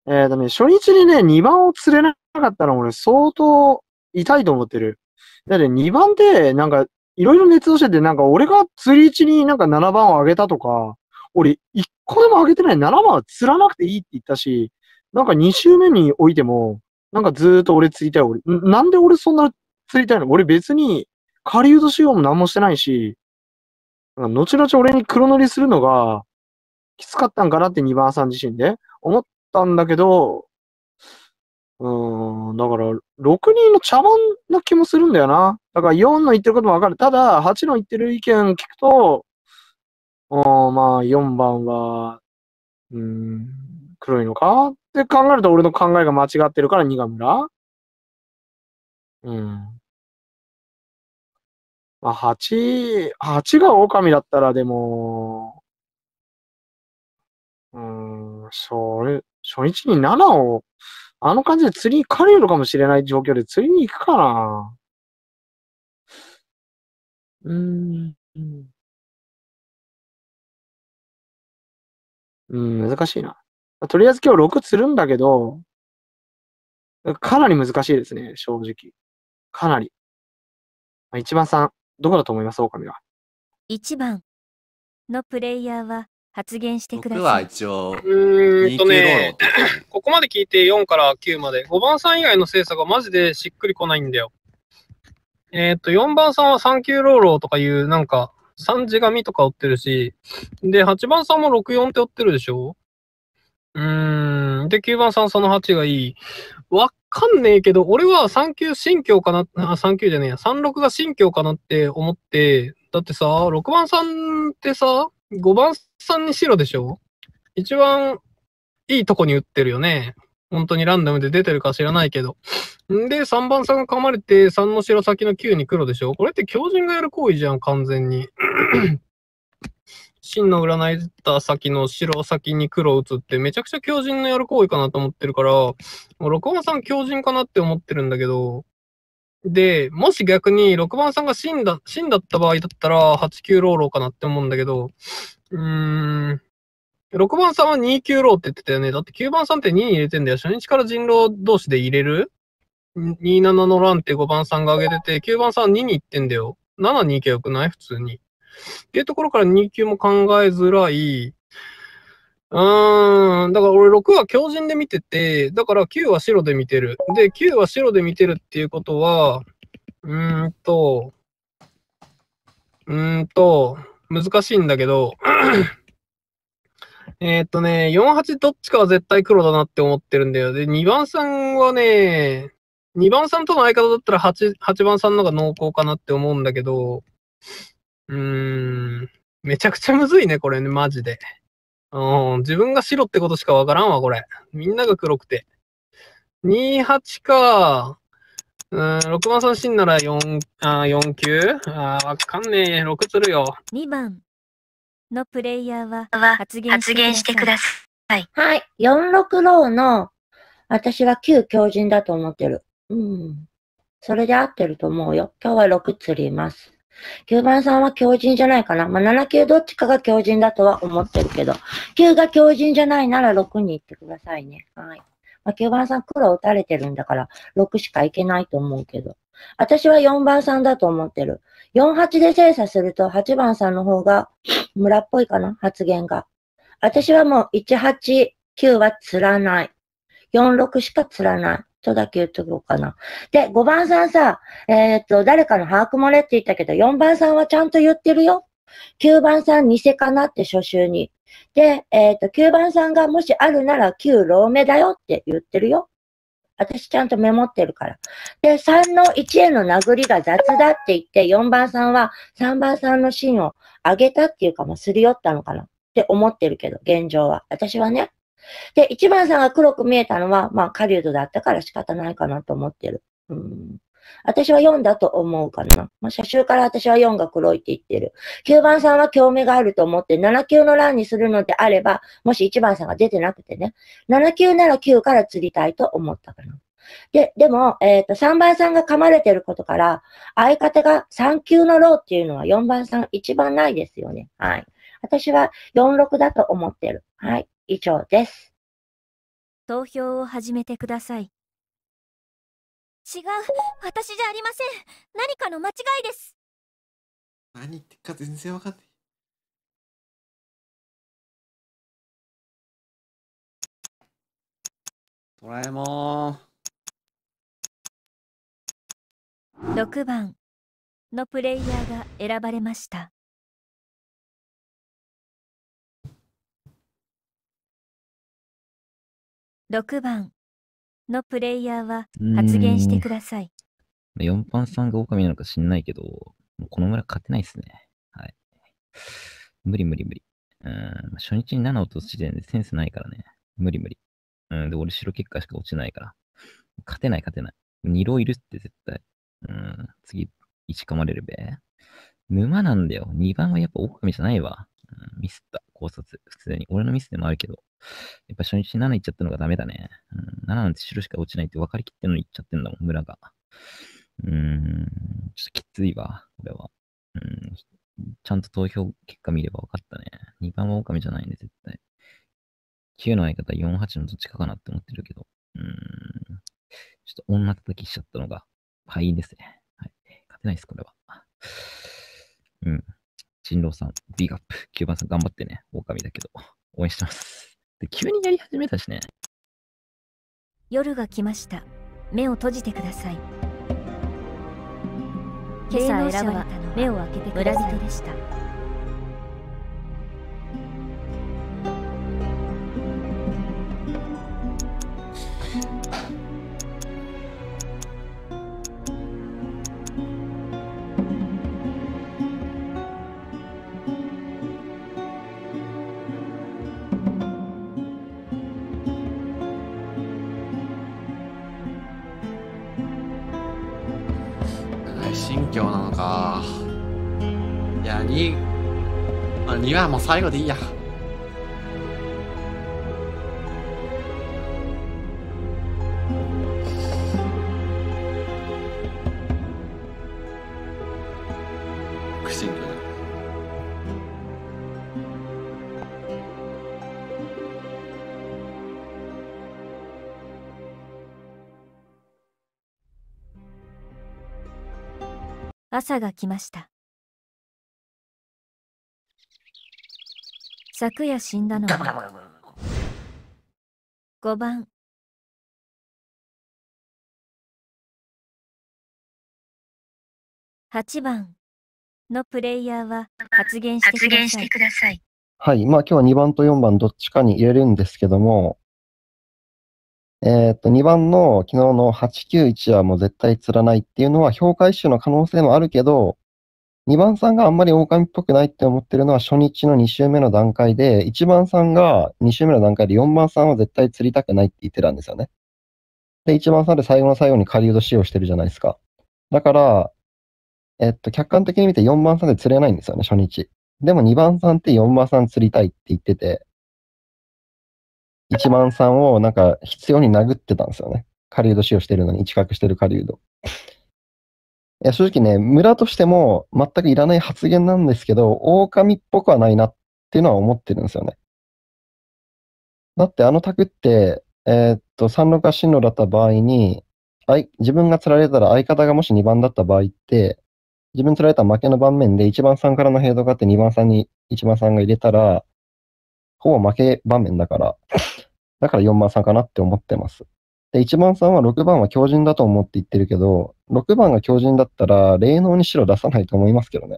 S5: えー、とね、初日にね、2番を釣れなかったら俺相当痛いと思ってる。だって2番ってなんかいろいろ熱をしてて、なんか俺が釣り位置になんか7番を上げたとか、俺1個でも上げてない7番は釣らなくていいって言ったし、なんか2周目においても、なんかずーっと俺釣りたい俺、なんで俺そんな釣りたいの俺別に、狩人仕様も何もしてないし、後々俺に黒塗りするのが、きつかったんかなって2番さん自身で思ったんだけど、うん、だから、6人の茶番な気もするんだよな。だから4の言ってることもわかる。ただ、8の言ってる意見聞くと、ん、まあ、
S4: 4番は、うん、黒いのかって考えると俺の考えが間違ってるから、苦村うん。あ、8、8が狼だったらでも、
S5: うん、それ、初日に7を、
S4: あの感じで釣りに行かれるのかもしれない状況で釣りに行くかな。うーん。うん、難しいな。とりあえず今日6釣るんだけど、かなり難しいですね、正直。かなり。あ、1番さん。どこだと思います狼は。
S1: 1番のプレイヤーは発言してくだ僕はさい。一応、うーんとね、ここまで
S6: 聞いて4から9まで、5番さん以外の精査がマジでしっくりこないんだよ。えっ、と、4番さんは3級ローローとかいう、なんか、3字紙とか売ってるし、で、8番さんも64って売ってるでしょうーん、で、9番さんその8がいい。わかんねえけど、俺は3級新教かな、あ、3級じゃねえや、36が新教かなって思って、だってさ、6番さんってさ、5番さんに白でしょ一番いいとこに打ってるよね。本当にランダムで出てるか知らないけど。んで、3番さんが噛まれて、3の白先の9に黒でしょこれって狂人がやる行為じゃん、完全に。真の占いった先の白先に黒つって、めちゃくちゃ強人のやる行為かなと思ってるから、6番さん強人かなって思ってるんだけど、で、もし逆に6番さんが真だ、だった場合だったら、8九ローローかなって思うんだけど、うーん、6番さんは2九ローって言ってたよね。だって9番さんって2に入れてんだよ。初日から人狼同士で入れる ?27 のランって5番さんが上げてて、9番さんは2に行ってんだよ。7に行けばよくない普通に。っていうところから2級も考えづらい。うん。だから俺6は強靭で見てて、だから9は白で見てる。で、9は白で見てるっていうことは、うーんと、うーんと、難しいんだけど、えっとね、48どっちかは絶対黒だなって思ってるんだよ。で、2番さんはね、2番さんとの相方だったら 8, 8番さんの方が濃厚かなって思うんだけど、うーん。めちゃくちゃむずいね、これね、マジで。うん、自分が白ってことしかわからんわ、これ。みんなが黒くて。28か。うん、6番三振なら4、あ4球あわかんねえ。6するよ。
S1: 2番のプレイヤーは発言してください。はい。46ローの、私
S7: は旧強人だと思ってる。うん。それで合ってると思うよ。今日は6釣ります。9番さんは強人じゃないかな。まあ、7級どっちかが強人だとは思ってるけど、9が強人じゃないなら6に行ってくださいね。はい。まあ、9番さん黒打たれてるんだから、6しか行けないと思うけど。私は4番さんだと思ってる。48で精査すると8番さんの方が村っぽいかな発言が。私はもう1、8、9は釣らない。46しか釣らない。とだけ言っとこうかな。で、5番さんさ、えー、っと、誰かの把握漏れって言ったけど、4番さんはちゃんと言ってるよ。9番さん偽かなって初週に。で、えー、っと、9番さんがもしあるなら9老目だよって言ってるよ。私ちゃんとメモってるから。で、3の1への殴りが雑だって言って、4番さんは3番さんの芯を上げたっていうか、もすり寄ったのかなって思ってるけど、現状は。私はね。で、一番さんが黒く見えたのは、まあ、狩人だったから仕方ないかなと思ってる。うん。私は4だと思うかな。まあ、写集から私は4が黒いって言ってる。9番さんは興味があると思って、7級の欄にするのであれば、もし1番さんが出てなくてね、7級なら9から釣りたいと思ったかな。で、でも、えっ、ー、と、3番さんが噛まれてることから、相方が3級のローっていうのは4番さん一番ないですよね。はい。私は46
S1: だと思ってる。はい。以上です。投票を始めてくだ
S4: さい。違う、私じゃありません。何かの間違いです。何言ってるか全然わかんない。ドラえもん。6番のプレイヤーが選ばれました。6番
S1: のプレイヤーは発言してください。
S4: 4番さんが狼なのか知んないけど、
S11: もうこの村勝てないですね。はい。無理無理無理。うん、初日に7落とす時点でセンスないからね。無理無理。うん、で、俺白結果しか落ちないから。勝てない勝てない。二郎いるって絶対。うん、次、1かまれるべ。沼なんだよ。2番はやっぱ狼じゃないわ。うん、ミスった。考察。普通に。俺のミスでもあるけど。やっぱ初日7行っちゃったのがダメだね。うん、7なんて白しか落ちないって分かりきってんのに行っちゃってんだもん、村が。うーん、ちょっときついわ、これは。うん、ちゃんと投票結果見れば分かったね。2番は狼じゃないんで、絶対。9の相方48のどっちかかなって思ってるけど。うーん、ちょっと女叩きしちゃったのが、敗因ですね。はい。勝てないです、これは。うん。人狼さん、ビーガップ。9番さん頑張ってね。狼だけど。応援してます。で急にやり始めたしね。
S1: 夜が来ました。目を閉じてください。今朝選ばれたのは村人でした。
S10: 2はもう最後でいいや。
S1: 朝が
S4: 来ました。昨夜死んだのは5番8番のプレイヤーは発言してください。はい。まあ今日は
S3: 2番と4番どっちかに入れるんですけども、えー、っと、2番の昨日の891はもう絶対釣らないっていうのは評価一種の可能性もあるけど、2番さんがあんまり狼っぽくないって思ってるのは初日の2週目の段階で、1番さんが2週目の段階で4番さんは絶対釣りたくないって言ってたんですよね。で、1番さんで最後の最後に狩人使用してるじゃないですか。だから、えっと、客観的に見て4番さんで釣れないんですよね、初日。でも2番さんって4番さん釣りたいって言ってて、1番さんをなんか必要に殴ってたんですよね。狩人使用してるのに、一角してる狩人。いや正直ね、村としても全くいらない発言なんですけど、狼っぽくはないなっていうのは思ってるんですよね。だってあの卓って、えー、っと、三六が進路だった場合に、自分が釣られたら相方がもし2番だった場合って、自分釣られた負けの盤面で1番さんからのヘイドがあって2番さんに1番さんが入れたら、ほぼ負け場面だから、だから4番さんかなって思ってます。で、1番さんは6番は強靭だと思って言ってるけど、6番が強靭だったら、霊能に白出さ
S4: ないと思いますけどね。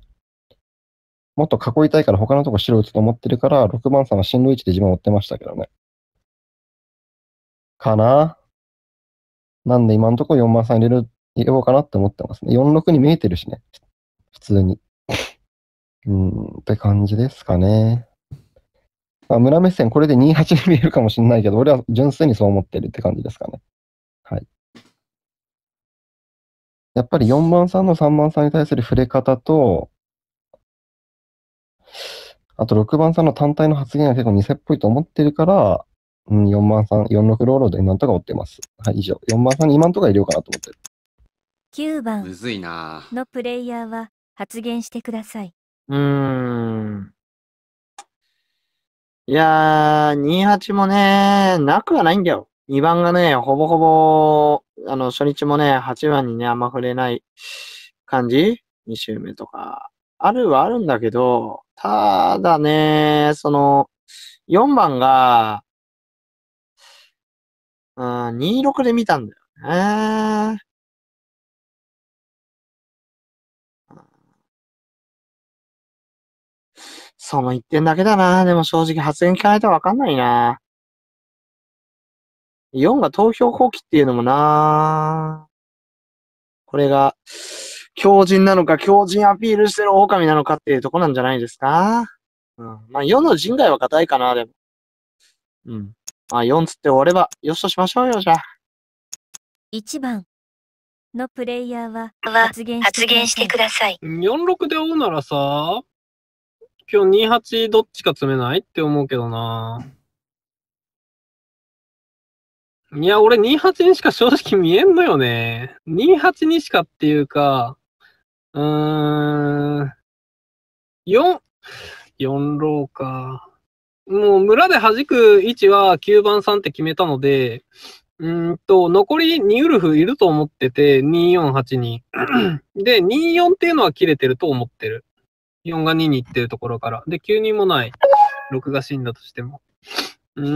S4: もっと囲いたいから他のとこ白打つと思ってるから、6番さんは進路位置で自分を追ってましたけどね。かな
S3: なんで今のとこ4番さん入れる、入れようかなって思ってますね。46に見えてるしね。普通に。うん、って感じですかね。まあ、村目線、これで28に見えるかもしれないけど、俺は純粋にそう思ってるって感じですかね。はい。やっぱり4番さんの3番さんに対する触れ方と、あと6番さんの単体の発言が結構偽っぽいと思ってるから、うん、4番さん、46ローローでなんとか追ってます。はい、以上。4番さんに今んとこ入れようかなと思ってる。
S1: 9番むずいなのプレイヤーは発言してください。
S5: うーん。いやー、28もね、なくはないんだよ。2番がね、ほぼほぼ、あの、初日もね、8番にね、あんま触れない感じ ?2 周目とか。あるはあるんだけど、ただね、その、
S4: 4番が、うん、26で見たんだよね。その一点だけだな。でも正直発言聞かないとわかんないな。4が投票放棄っていう
S5: のもな。これが、強靭なのか、強靭アピールしてる狼なのかっていうとこなんじゃないですか。うん。まあ4の人外は硬いかな、でも。うん。まあ4つって終われば、よしとしましょうよ、じゃあ。
S1: 1番のプレイヤーは発言してください。
S6: 46で追うならさ、今日28どっちか詰めないって思うけどな。いや、俺28にしか正直見えんのよね。28にしかっていうか、うーん、4、4ローか。もう村で弾く位置は9番3って決めたので、うんと、残り2ウルフいると思ってて、248に。で、24っていうのは切れてると思ってる。4が2に行ってるところから。で、9にもない。6が死んだとしても。うー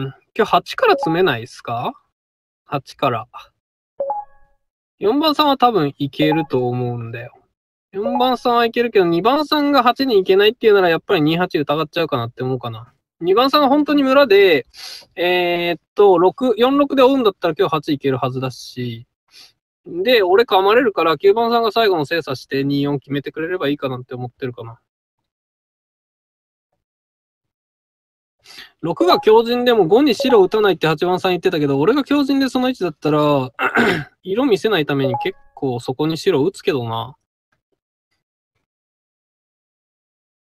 S6: ん。今日8から詰めないっすか ?8 から。4番さんは多分いけると思うんだよ。4番さんはいけるけど、2番さんが8に行けないっていうなら、やっぱり28疑っちゃうかなって思うかな。2番さんが本当に村で、えー、っと、6、46で追うんだったら今日8いけるはずだし、で、俺噛まれるから、9番さんが最後の精査して2、4決めてくれればいいかなって思ってるかな。6が強靭でも5に白打たないって8番さん言ってたけど、俺が強靭でその位置だったら 色見せないために結構そこに白打つけどな。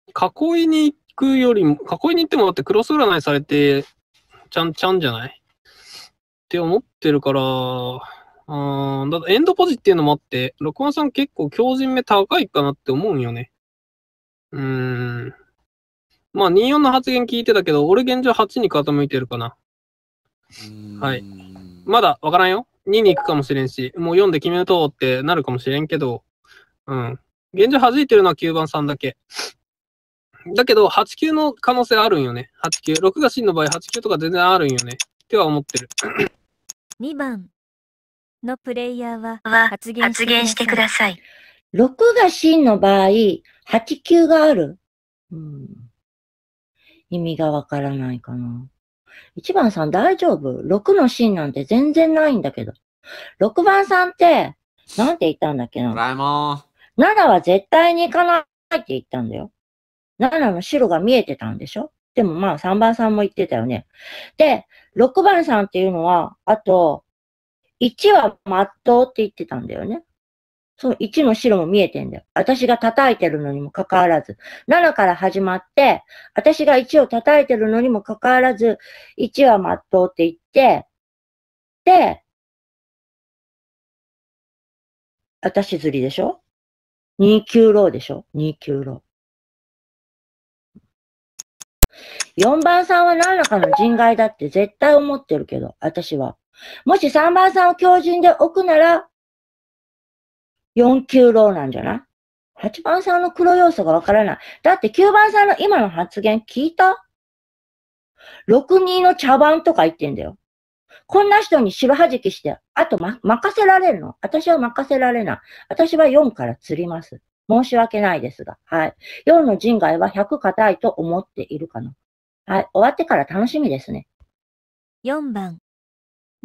S6: 囲いに行くよりも、囲いに行ってもだってクロス占いされて、ちゃんちゃんじゃないって思ってるから、うん、だエンドポジっていうのもあって、録音さん結構強靭目高いかなって思うんよね。うーん。まあ、24の発言聞いてたけど、俺現状8に傾いてるかな。はい。まだわからんよ。2に行くかもしれんし、もう4で決めるとってなるかもしれんけど、うん。現状弾いてるのは9番さんだけ。だけど、8級の可能性あるんよね。8級。6が真の場合、8級とか全然あるんよね。っては思ってる。
S1: 2番。のプレイヤーは発言してください。
S7: 6が真の場合、8、9がある。うん、意味がわからないかな。1番さん大丈夫 ?6 の真なんて全然ないんだけど。6番さんって、なんて言ったんだっけな。ドラえもん。7は絶対に行かないって言ったんだよ。7の白が見えてたんでしょでもまあ3番さんも言ってたよね。で、6番さんっていうのは、あと、1はまっとうって言ってたんだよね。その1の白も見えてんだよ。私が叩いてるのにもかかわらず。7から始まって、私が1を叩
S4: いてるのにもかかわらず、1はまっとうって言って、で、私釣りでしょ ?2 級ローでしょ ?2 級ロー。
S7: 4番さんは何らかの人外だって絶対思ってるけど、私は。もし3番さんを狂人で置くなら、4級ローなんじゃない ?8 番さんの黒要素がわからない。だって9番さんの今の発言聞いた ?62 の茶番とか言ってんだよ。こんな人に白はじきして、あと、ま、任せられるの私は任せられない。私は4から釣ります。申し訳ないですが。はい。4の人外は100硬いと思っているかな。はい。終わってから楽しみですね。
S1: 4番。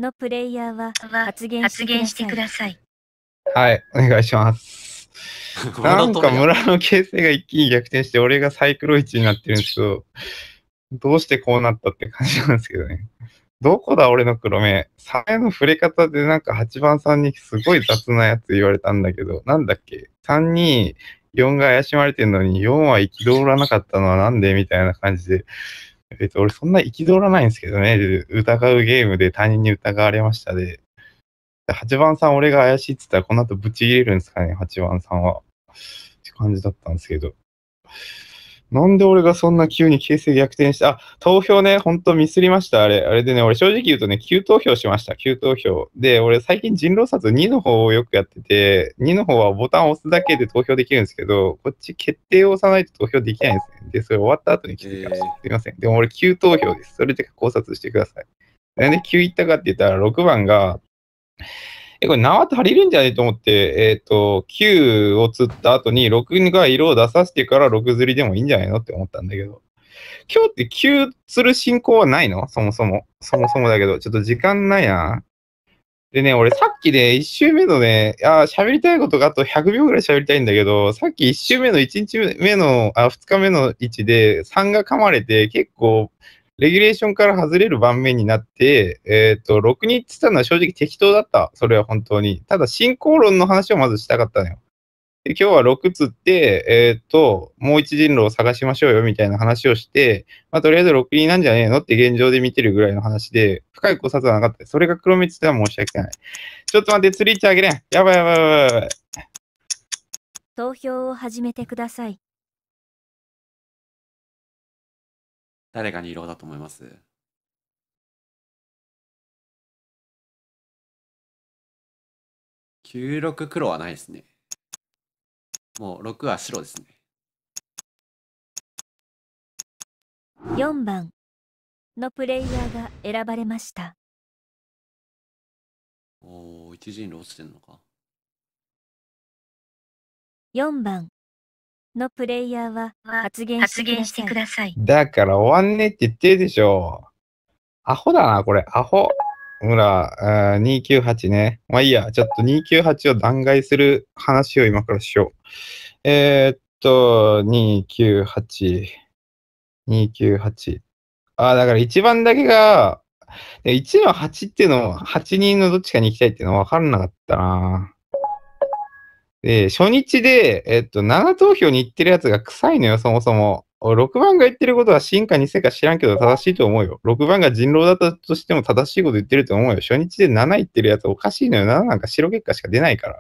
S1: のプレイヤーは発言してください。
S9: はい、お願いします。なんか村の形勢が一気に逆転して、俺がサイクロ1になってるんですけど、どうしてこうなったって感じなんですけどね。どこだ俺の黒目。サメの触れ方でなんか8番さんにすごい雑なやつ言われたんだけど、なんだっけ ?3 2、4が怪しまれてるのに4は憤らなかったのはなんでみたいな感じで、別に俺そんな憤らないんですけどね、疑うゲームで他人に疑われましたで。8番さん俺が怪しいって言ったらこの後ぶち切れるんですかね、8番さんは。って感じだったんですけど。なんで俺がそんな急に形勢逆転した、あ、投票ね、ほんとミスりました、あれ。あれでね、俺正直言うとね、急投票しました、急投票。で、俺最近人狼殺2の方をよくやってて、2の方はボタンを押すだけで投票できるんですけど、こっち決定を押さないと投票できないんですね。で、それ終わった後に気づきました。すいません。でも俺急投票です。それで考察してください。なんで急行ったかって言ったら、6番が、え、これ縄足りるんじゃないと思って、えっ、ー、と、9を釣った後に6が色を出させてから6釣りでもいいんじゃないのって思ったんだけど。今日って9釣る進行はないのそもそも。そもそもだけど、ちょっと時間ないな。でね、俺さっきね、1周目のね、あ喋りたいことがあと100秒ぐらい喋りたいんだけど、さっき1周目の1日目の、あ、2日目の位置で3が噛まれて、結構レギュレーションから外れる盤面になって、えっ、ー、と、6っ言ったのは正直適当だった。それは本当に。ただ、進行論の話をまずしたかったのよ。で今日は6つって、えっ、ー、と、もう一人狼を探しましょうよみたいな話をして、まあ、とりあえず6人なんじゃねえのって現状で見てるぐらいの話で、深い考察はなかった。それが黒蜜では申し訳
S4: ない。ちょっと待って、釣り行ってあげれん。やばいやばいやばいやばい。投票を始めてください。誰がリーだと思います96黒はないですね。もう6は白ですね。4番のプレイヤーが選ばれました。おお、一陣落ちてんのか。4
S1: 番のプレイヤーは発言してください。
S9: だから終わんねって言ってるでしょ。アホだな、これ。アホ。ほら、298ね。まあいいや、ちょっと298を弾劾する話を今からしよう。えー、っと、298。298。あ、だから1番だけが、1の8っていうのを、8人のどっちかに行きたいっていうのは分からなかったな。で、初日で、えっと、7投票に行ってるやつが臭いのよ、そもそも。6番が言ってることは進化に世か知らんけど正しいと思うよ。6番が人狼だったとしても正しいこと言ってると思うよ。初日で7言ってるやつおかしいのよ。7なんか白結果しか出ないから。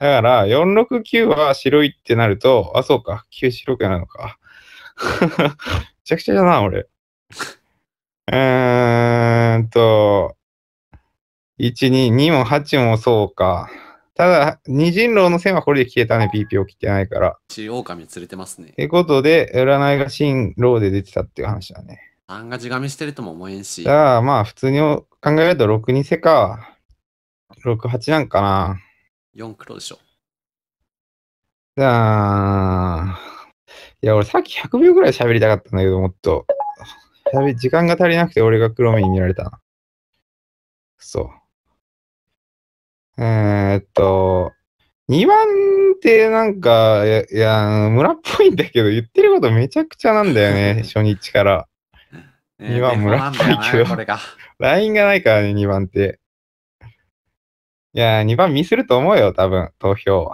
S9: だから、469は白いってなると、あ、そうか。9白くなるのか。めちゃくちゃだな、俺。うーんと、1、2、2も8もそうか。ただ、二人狼の線はこれで消えたね、PP をきてないから。
S10: 中狼連れてますね。っ
S9: てことで、占いが新郎で出てたっていう話だね。
S10: あんがじがみしてるとも思えんし。あ
S9: あ、まあ、普通に考えると6、2世か。6、8なんかな。
S10: 4黒でしょ。
S9: じゃあ、いや、俺さっき100秒ぐらい喋りたかったんだけど、もっと。時間が足りなくて俺が黒目に見られたな。そう。えっと、2番ってなんか、いや、村っぽいんだけど、言ってることめちゃくちゃなんだよね、初日から。2番村っぽいけど、ラインがないからね、2番って。いや、2番ミスると思うよ、多分、投票。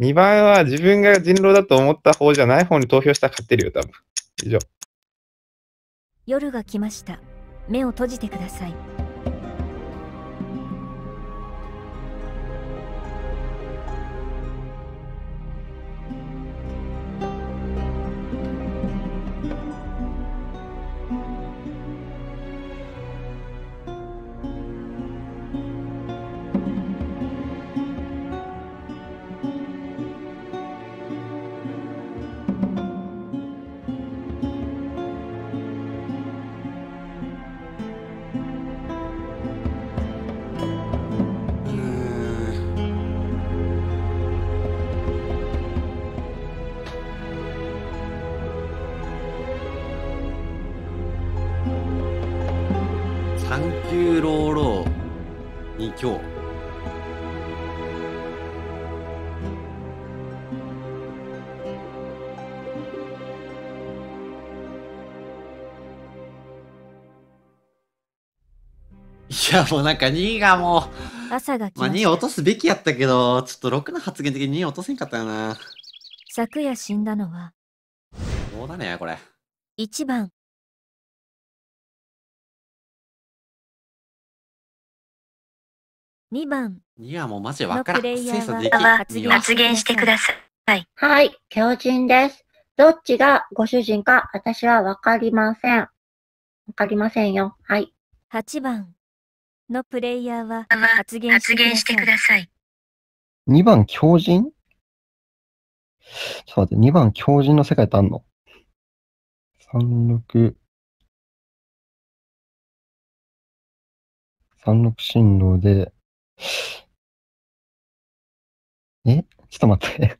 S9: 2番は自分が人狼だと思った方じゃない方に投票したら勝ってるよ、多分。以上。
S1: 夜が来ました。目を閉じてください。
S10: 今日いやもうなんか2がもう
S1: 朝がまあ2落とす
S10: べきやったけどちょっとろくな発言的に
S4: 2落とせんかったよな昨夜死んだのはどうだねこれ1番2番いやもうマジわからん精査でき発
S10: 言
S7: してくださいはいはい狂人ですどっちがご主人か私はわかりませんわかりませんよはい8番
S1: のプレイヤーは発言してください
S3: 2番狂人
S4: ちょっと待って、2番狂人の世界ってあんの ?36、36振動で、えちょっと待って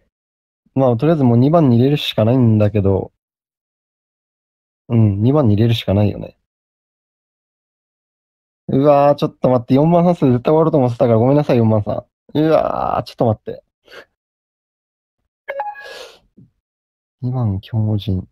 S4: まあ、とりあえずもう2番に入れるしかないんだけど、うん、2番に入れるしかないよね。う
S3: わー、ちょっと待って、4番算数絶対終わると思ってたから、ごめんなさい、4番さ
S4: ん。うわー、ちょっと待って。2番、強人。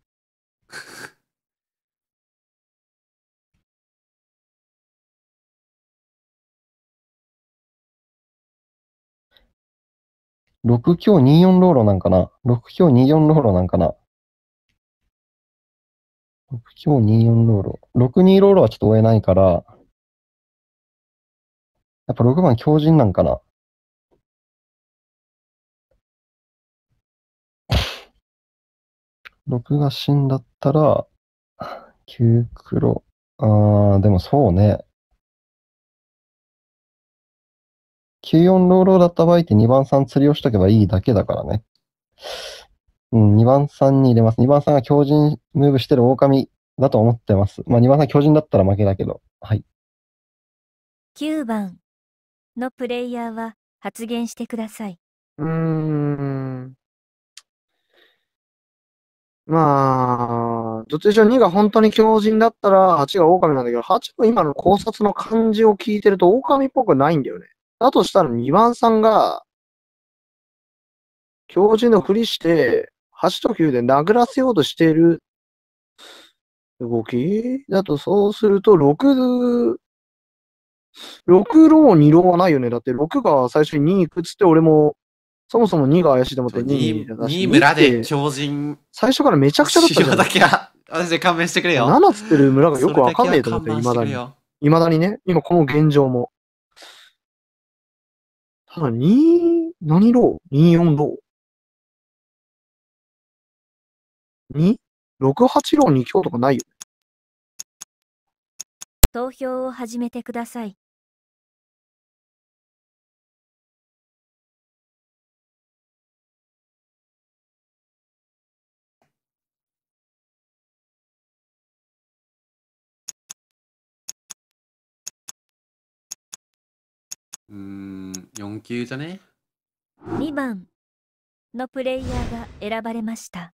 S4: 6強24ローロなんかな ?6 強24ローロなんかな ?6 強24ローロ。62ローロはちょっと追えないから、やっぱ6番強靭なんかな6が死んだったら、9黒。あー、でもそうね。9四ローローだった場合って2番3釣りをしと
S3: けばいいだけだからね。うん、2番3に入れます。2番3が強靭ムーブしてる狼だと思ってます。まあ2番3強靭だったら負けだけど。はい。
S1: 9番のプレイヤーは発言してください。
S4: うーん。ま
S5: あ、どっちでしょう、2が本当に強靭だったら、8が狼なんだけど、8の今の考察の感じを聞いてると、狼っぽくないんだよね。だとしたら2番さんが、教授のふりして、8と9で殴らせようとしている動きだと、そうすると、6、6ロー、2ローはないよね。だって、6が最初に2いくつって、俺も、そもそも2が怪しいと思って2、2, 2村で
S10: 強人。
S5: 最初からめちゃくちゃだったじゃん。だけ
S4: は、私勘弁してくれよ。7つってる村がよくわかんねえと思って、いまだに。
S5: いまだにね、今こ
S4: の現状も。ただ2、何ロー ?24 ロー ?2?68 ローに強とかないよ投票を始めてください。級じゃね2番のプレイヤーが選ばれました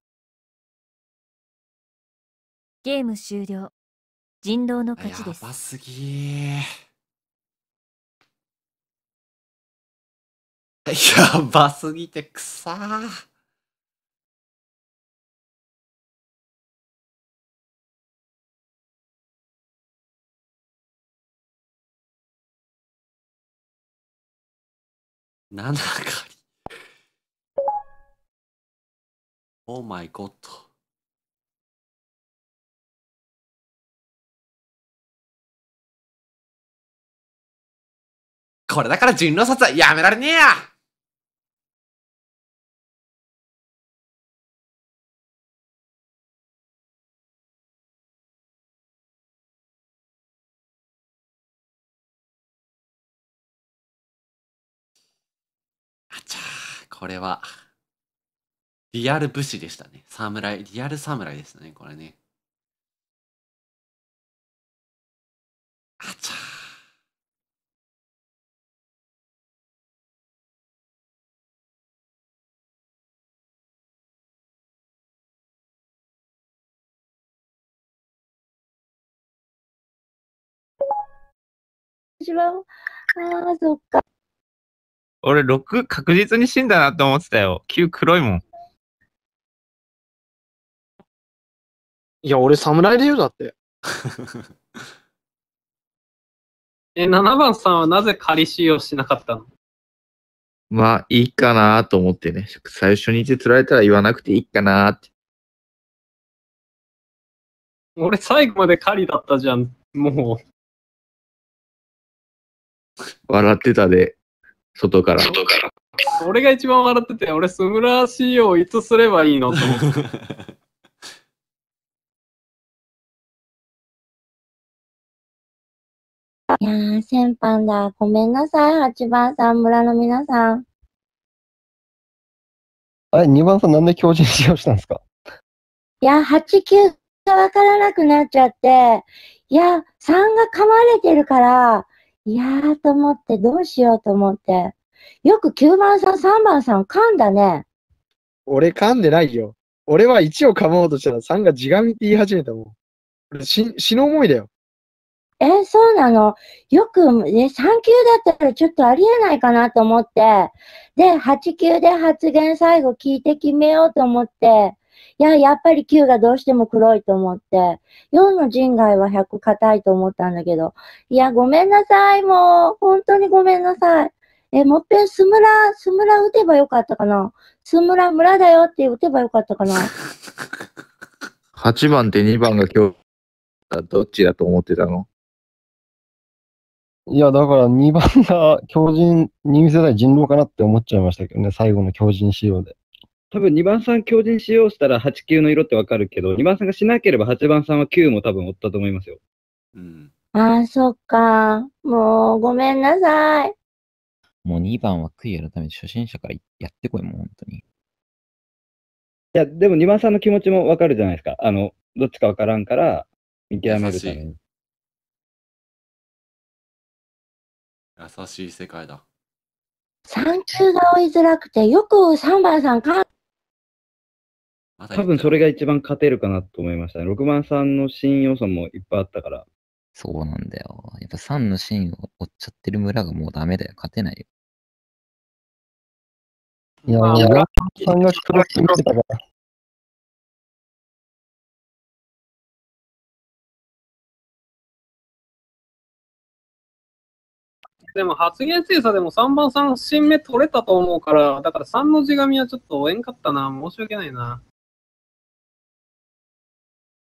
S4: ゲーム終了人狼の勝ちですやばすぎやばすぎてくさー7狩り。オーマイゴッド。これだから人狼札はやめられねえや
S10: これは、リアル武士でしたね。侍、リアル侍でしたね、これね。あちゃ
S4: 私は、あ、そっか。俺6確実に死んだなって思ってたよ。9黒いもん。いや、俺侍でうだって。
S6: え、7番さんはなぜ仮使用しなかったの
S5: まあ、いいかなと
S4: 思ってね。最初に言って釣られたら言わなくていいかなって。俺、最後まで狩りだったじゃん。もう、笑ってたで。外から。外から。俺が一番笑ってて、俺、スムラ仕様いつすればいいのと思って。いやー、先般だ。ごめんなさい、8番さん、村の皆さん。
S3: あれ、2番さん、なんで強靭使用したんですか
S7: いや、8、9がわからなくなっちゃって、いや、3が噛まれてるから、いやーと思って、どうしようと思って。よく9番さん、3番さん噛
S5: んだね。俺噛んでないよ。俺は1を噛もうとしたら3が地紙って言い始めたもん。俺死、死ぬ思いだよ。え、そうなの。よ
S7: く、ね、3級だったらちょっとありえないかなと思って。で、8級で発言最後聞いて決めようと思って。いや、やっぱり9がどうしても黒いと思って、4の人外は100硬いと思ったんだけど、いや、ごめんなさい、もう、本当にごめんなさい。え、もっぺん、スムラ、スムラ打てばよかったかなスムラ村だよって打てばよかったかな
S2: 8 番って2番が今日、どっちだと思ってたの
S3: いや、だから2番が強靭、新世代人狼かなって思っちゃいましたけどね、最後の強靭仕様で。
S8: 多分2番さん強靭しようしたら8級の色ってわかるけど、2番さんがしなければ8番さんは9も多分おったと思いますよ。
S7: うん。ああ、そっか。もう、ごめんなさい。
S8: もう2番は悔い改め初心者からやってこい、もう本当に。い
S4: や、でも2番さんの気持ちもわかるじゃないですか。あの、どっちかわからんから、見極めるために。
S10: 優しい世界だ。
S4: 3級が追いづらくて、よく
S7: 3番さん考
S8: 多分それが一番勝てるかなと思いましたね。6番さんの新要素もいっぱいあったから。
S11: そうなんだよ。やっぱ3のシーン
S4: を追っちゃってる村がもうダメだよ。勝てないよ。いやー、村さんがクロスてたから。でも発言精査でも3番さん新目取れたと思うから、だから3の字紙はちょっ
S10: と応援かったな。申し訳ないな。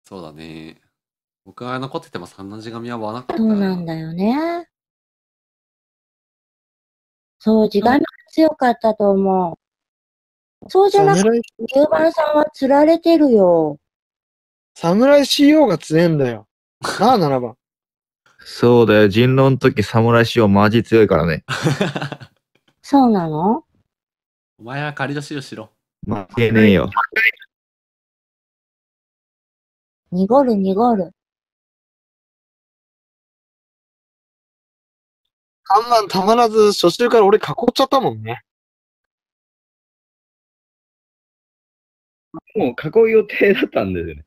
S10: そうだね。僕が残っててもそんな地紙は合わなか
S4: ったそうなんだよね。そう、地紙は強かったと思う。そうじゃなくて、牛番さんは釣られてるよ。
S5: 侍 CO が強いんだよ。なあ、7番。
S2: そうだよ。人狼の時、侍仕様マジ強いからね。
S1: そうなの
S10: お前
S4: は借り出しをしろ。負けねえよ。濁る濁る。あんまたまらず、初週から俺囲っちゃったもんね。もう囲う予定だったんですよね。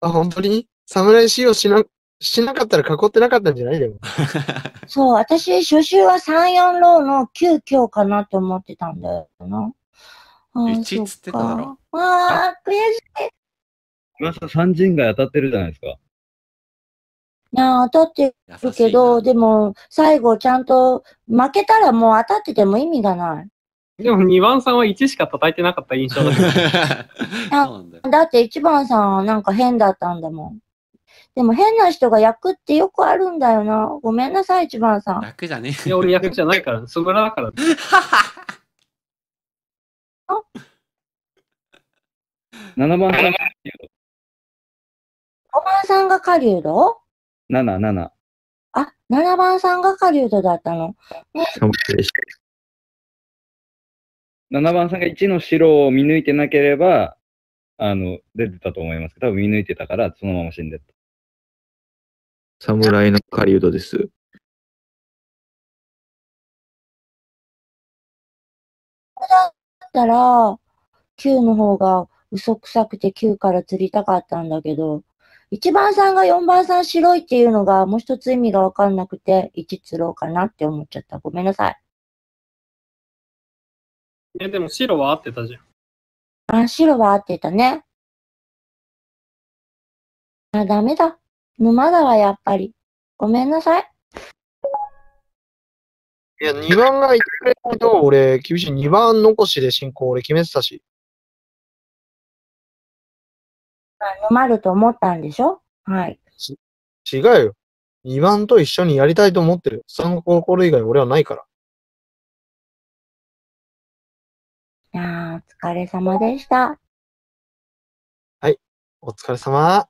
S4: あ、本当に侍仕様しな、しなかったら囲ってなかったんじゃないでも。
S7: そう、私、初週は3、4ローの9強かなって思ってたんだよな。1つってただろ。わあ、悔しい。
S8: 岩さ人が当たってるじゃないですか。い
S7: や、当たってるけど、でも、最後ちゃんと、負けたらもう当たってても意味がない。
S6: でも2番さんは1しか叩いてなかった印象だけ
S7: どだって1番さんはなんか変だったんだもん。でも変な人が役ってよくあるんだよな。ごめんなさい、1番さん。役
S6: じゃねえ。いや、俺役じゃないから、そこらだから。
S4: 7 番さん。5番さんが狩人 ?7、7。あ、7番さんが狩人だったの。ね、
S8: 7番さんが1の白を見抜いてなければ、あの、出てたと思いま
S4: すけど、多分見抜いてたから、そのまま死んでった。侍の狩人です。だったら、9の方が嘘くさくて9から釣りた
S7: かったんだけど、1番さんが4番さん白いっていうのがもう一つ意味がわかんな
S4: くて、1釣ろうかなって思っちゃった。ごめんなさい。え、でも白は合ってたじゃん。あ、白は合ってたね。あ、ダメだ。沼だわ、やっぱり。ごめんなさい。いや、2番が1回と俺、厳しい。2番残しで進行俺決めてたし。飲ると思ったんでしょはい。違うよ。二番と一緒にやりたいと思ってる。その心以外俺はないから。いやー、お疲れ様でした。はい。お疲れ様。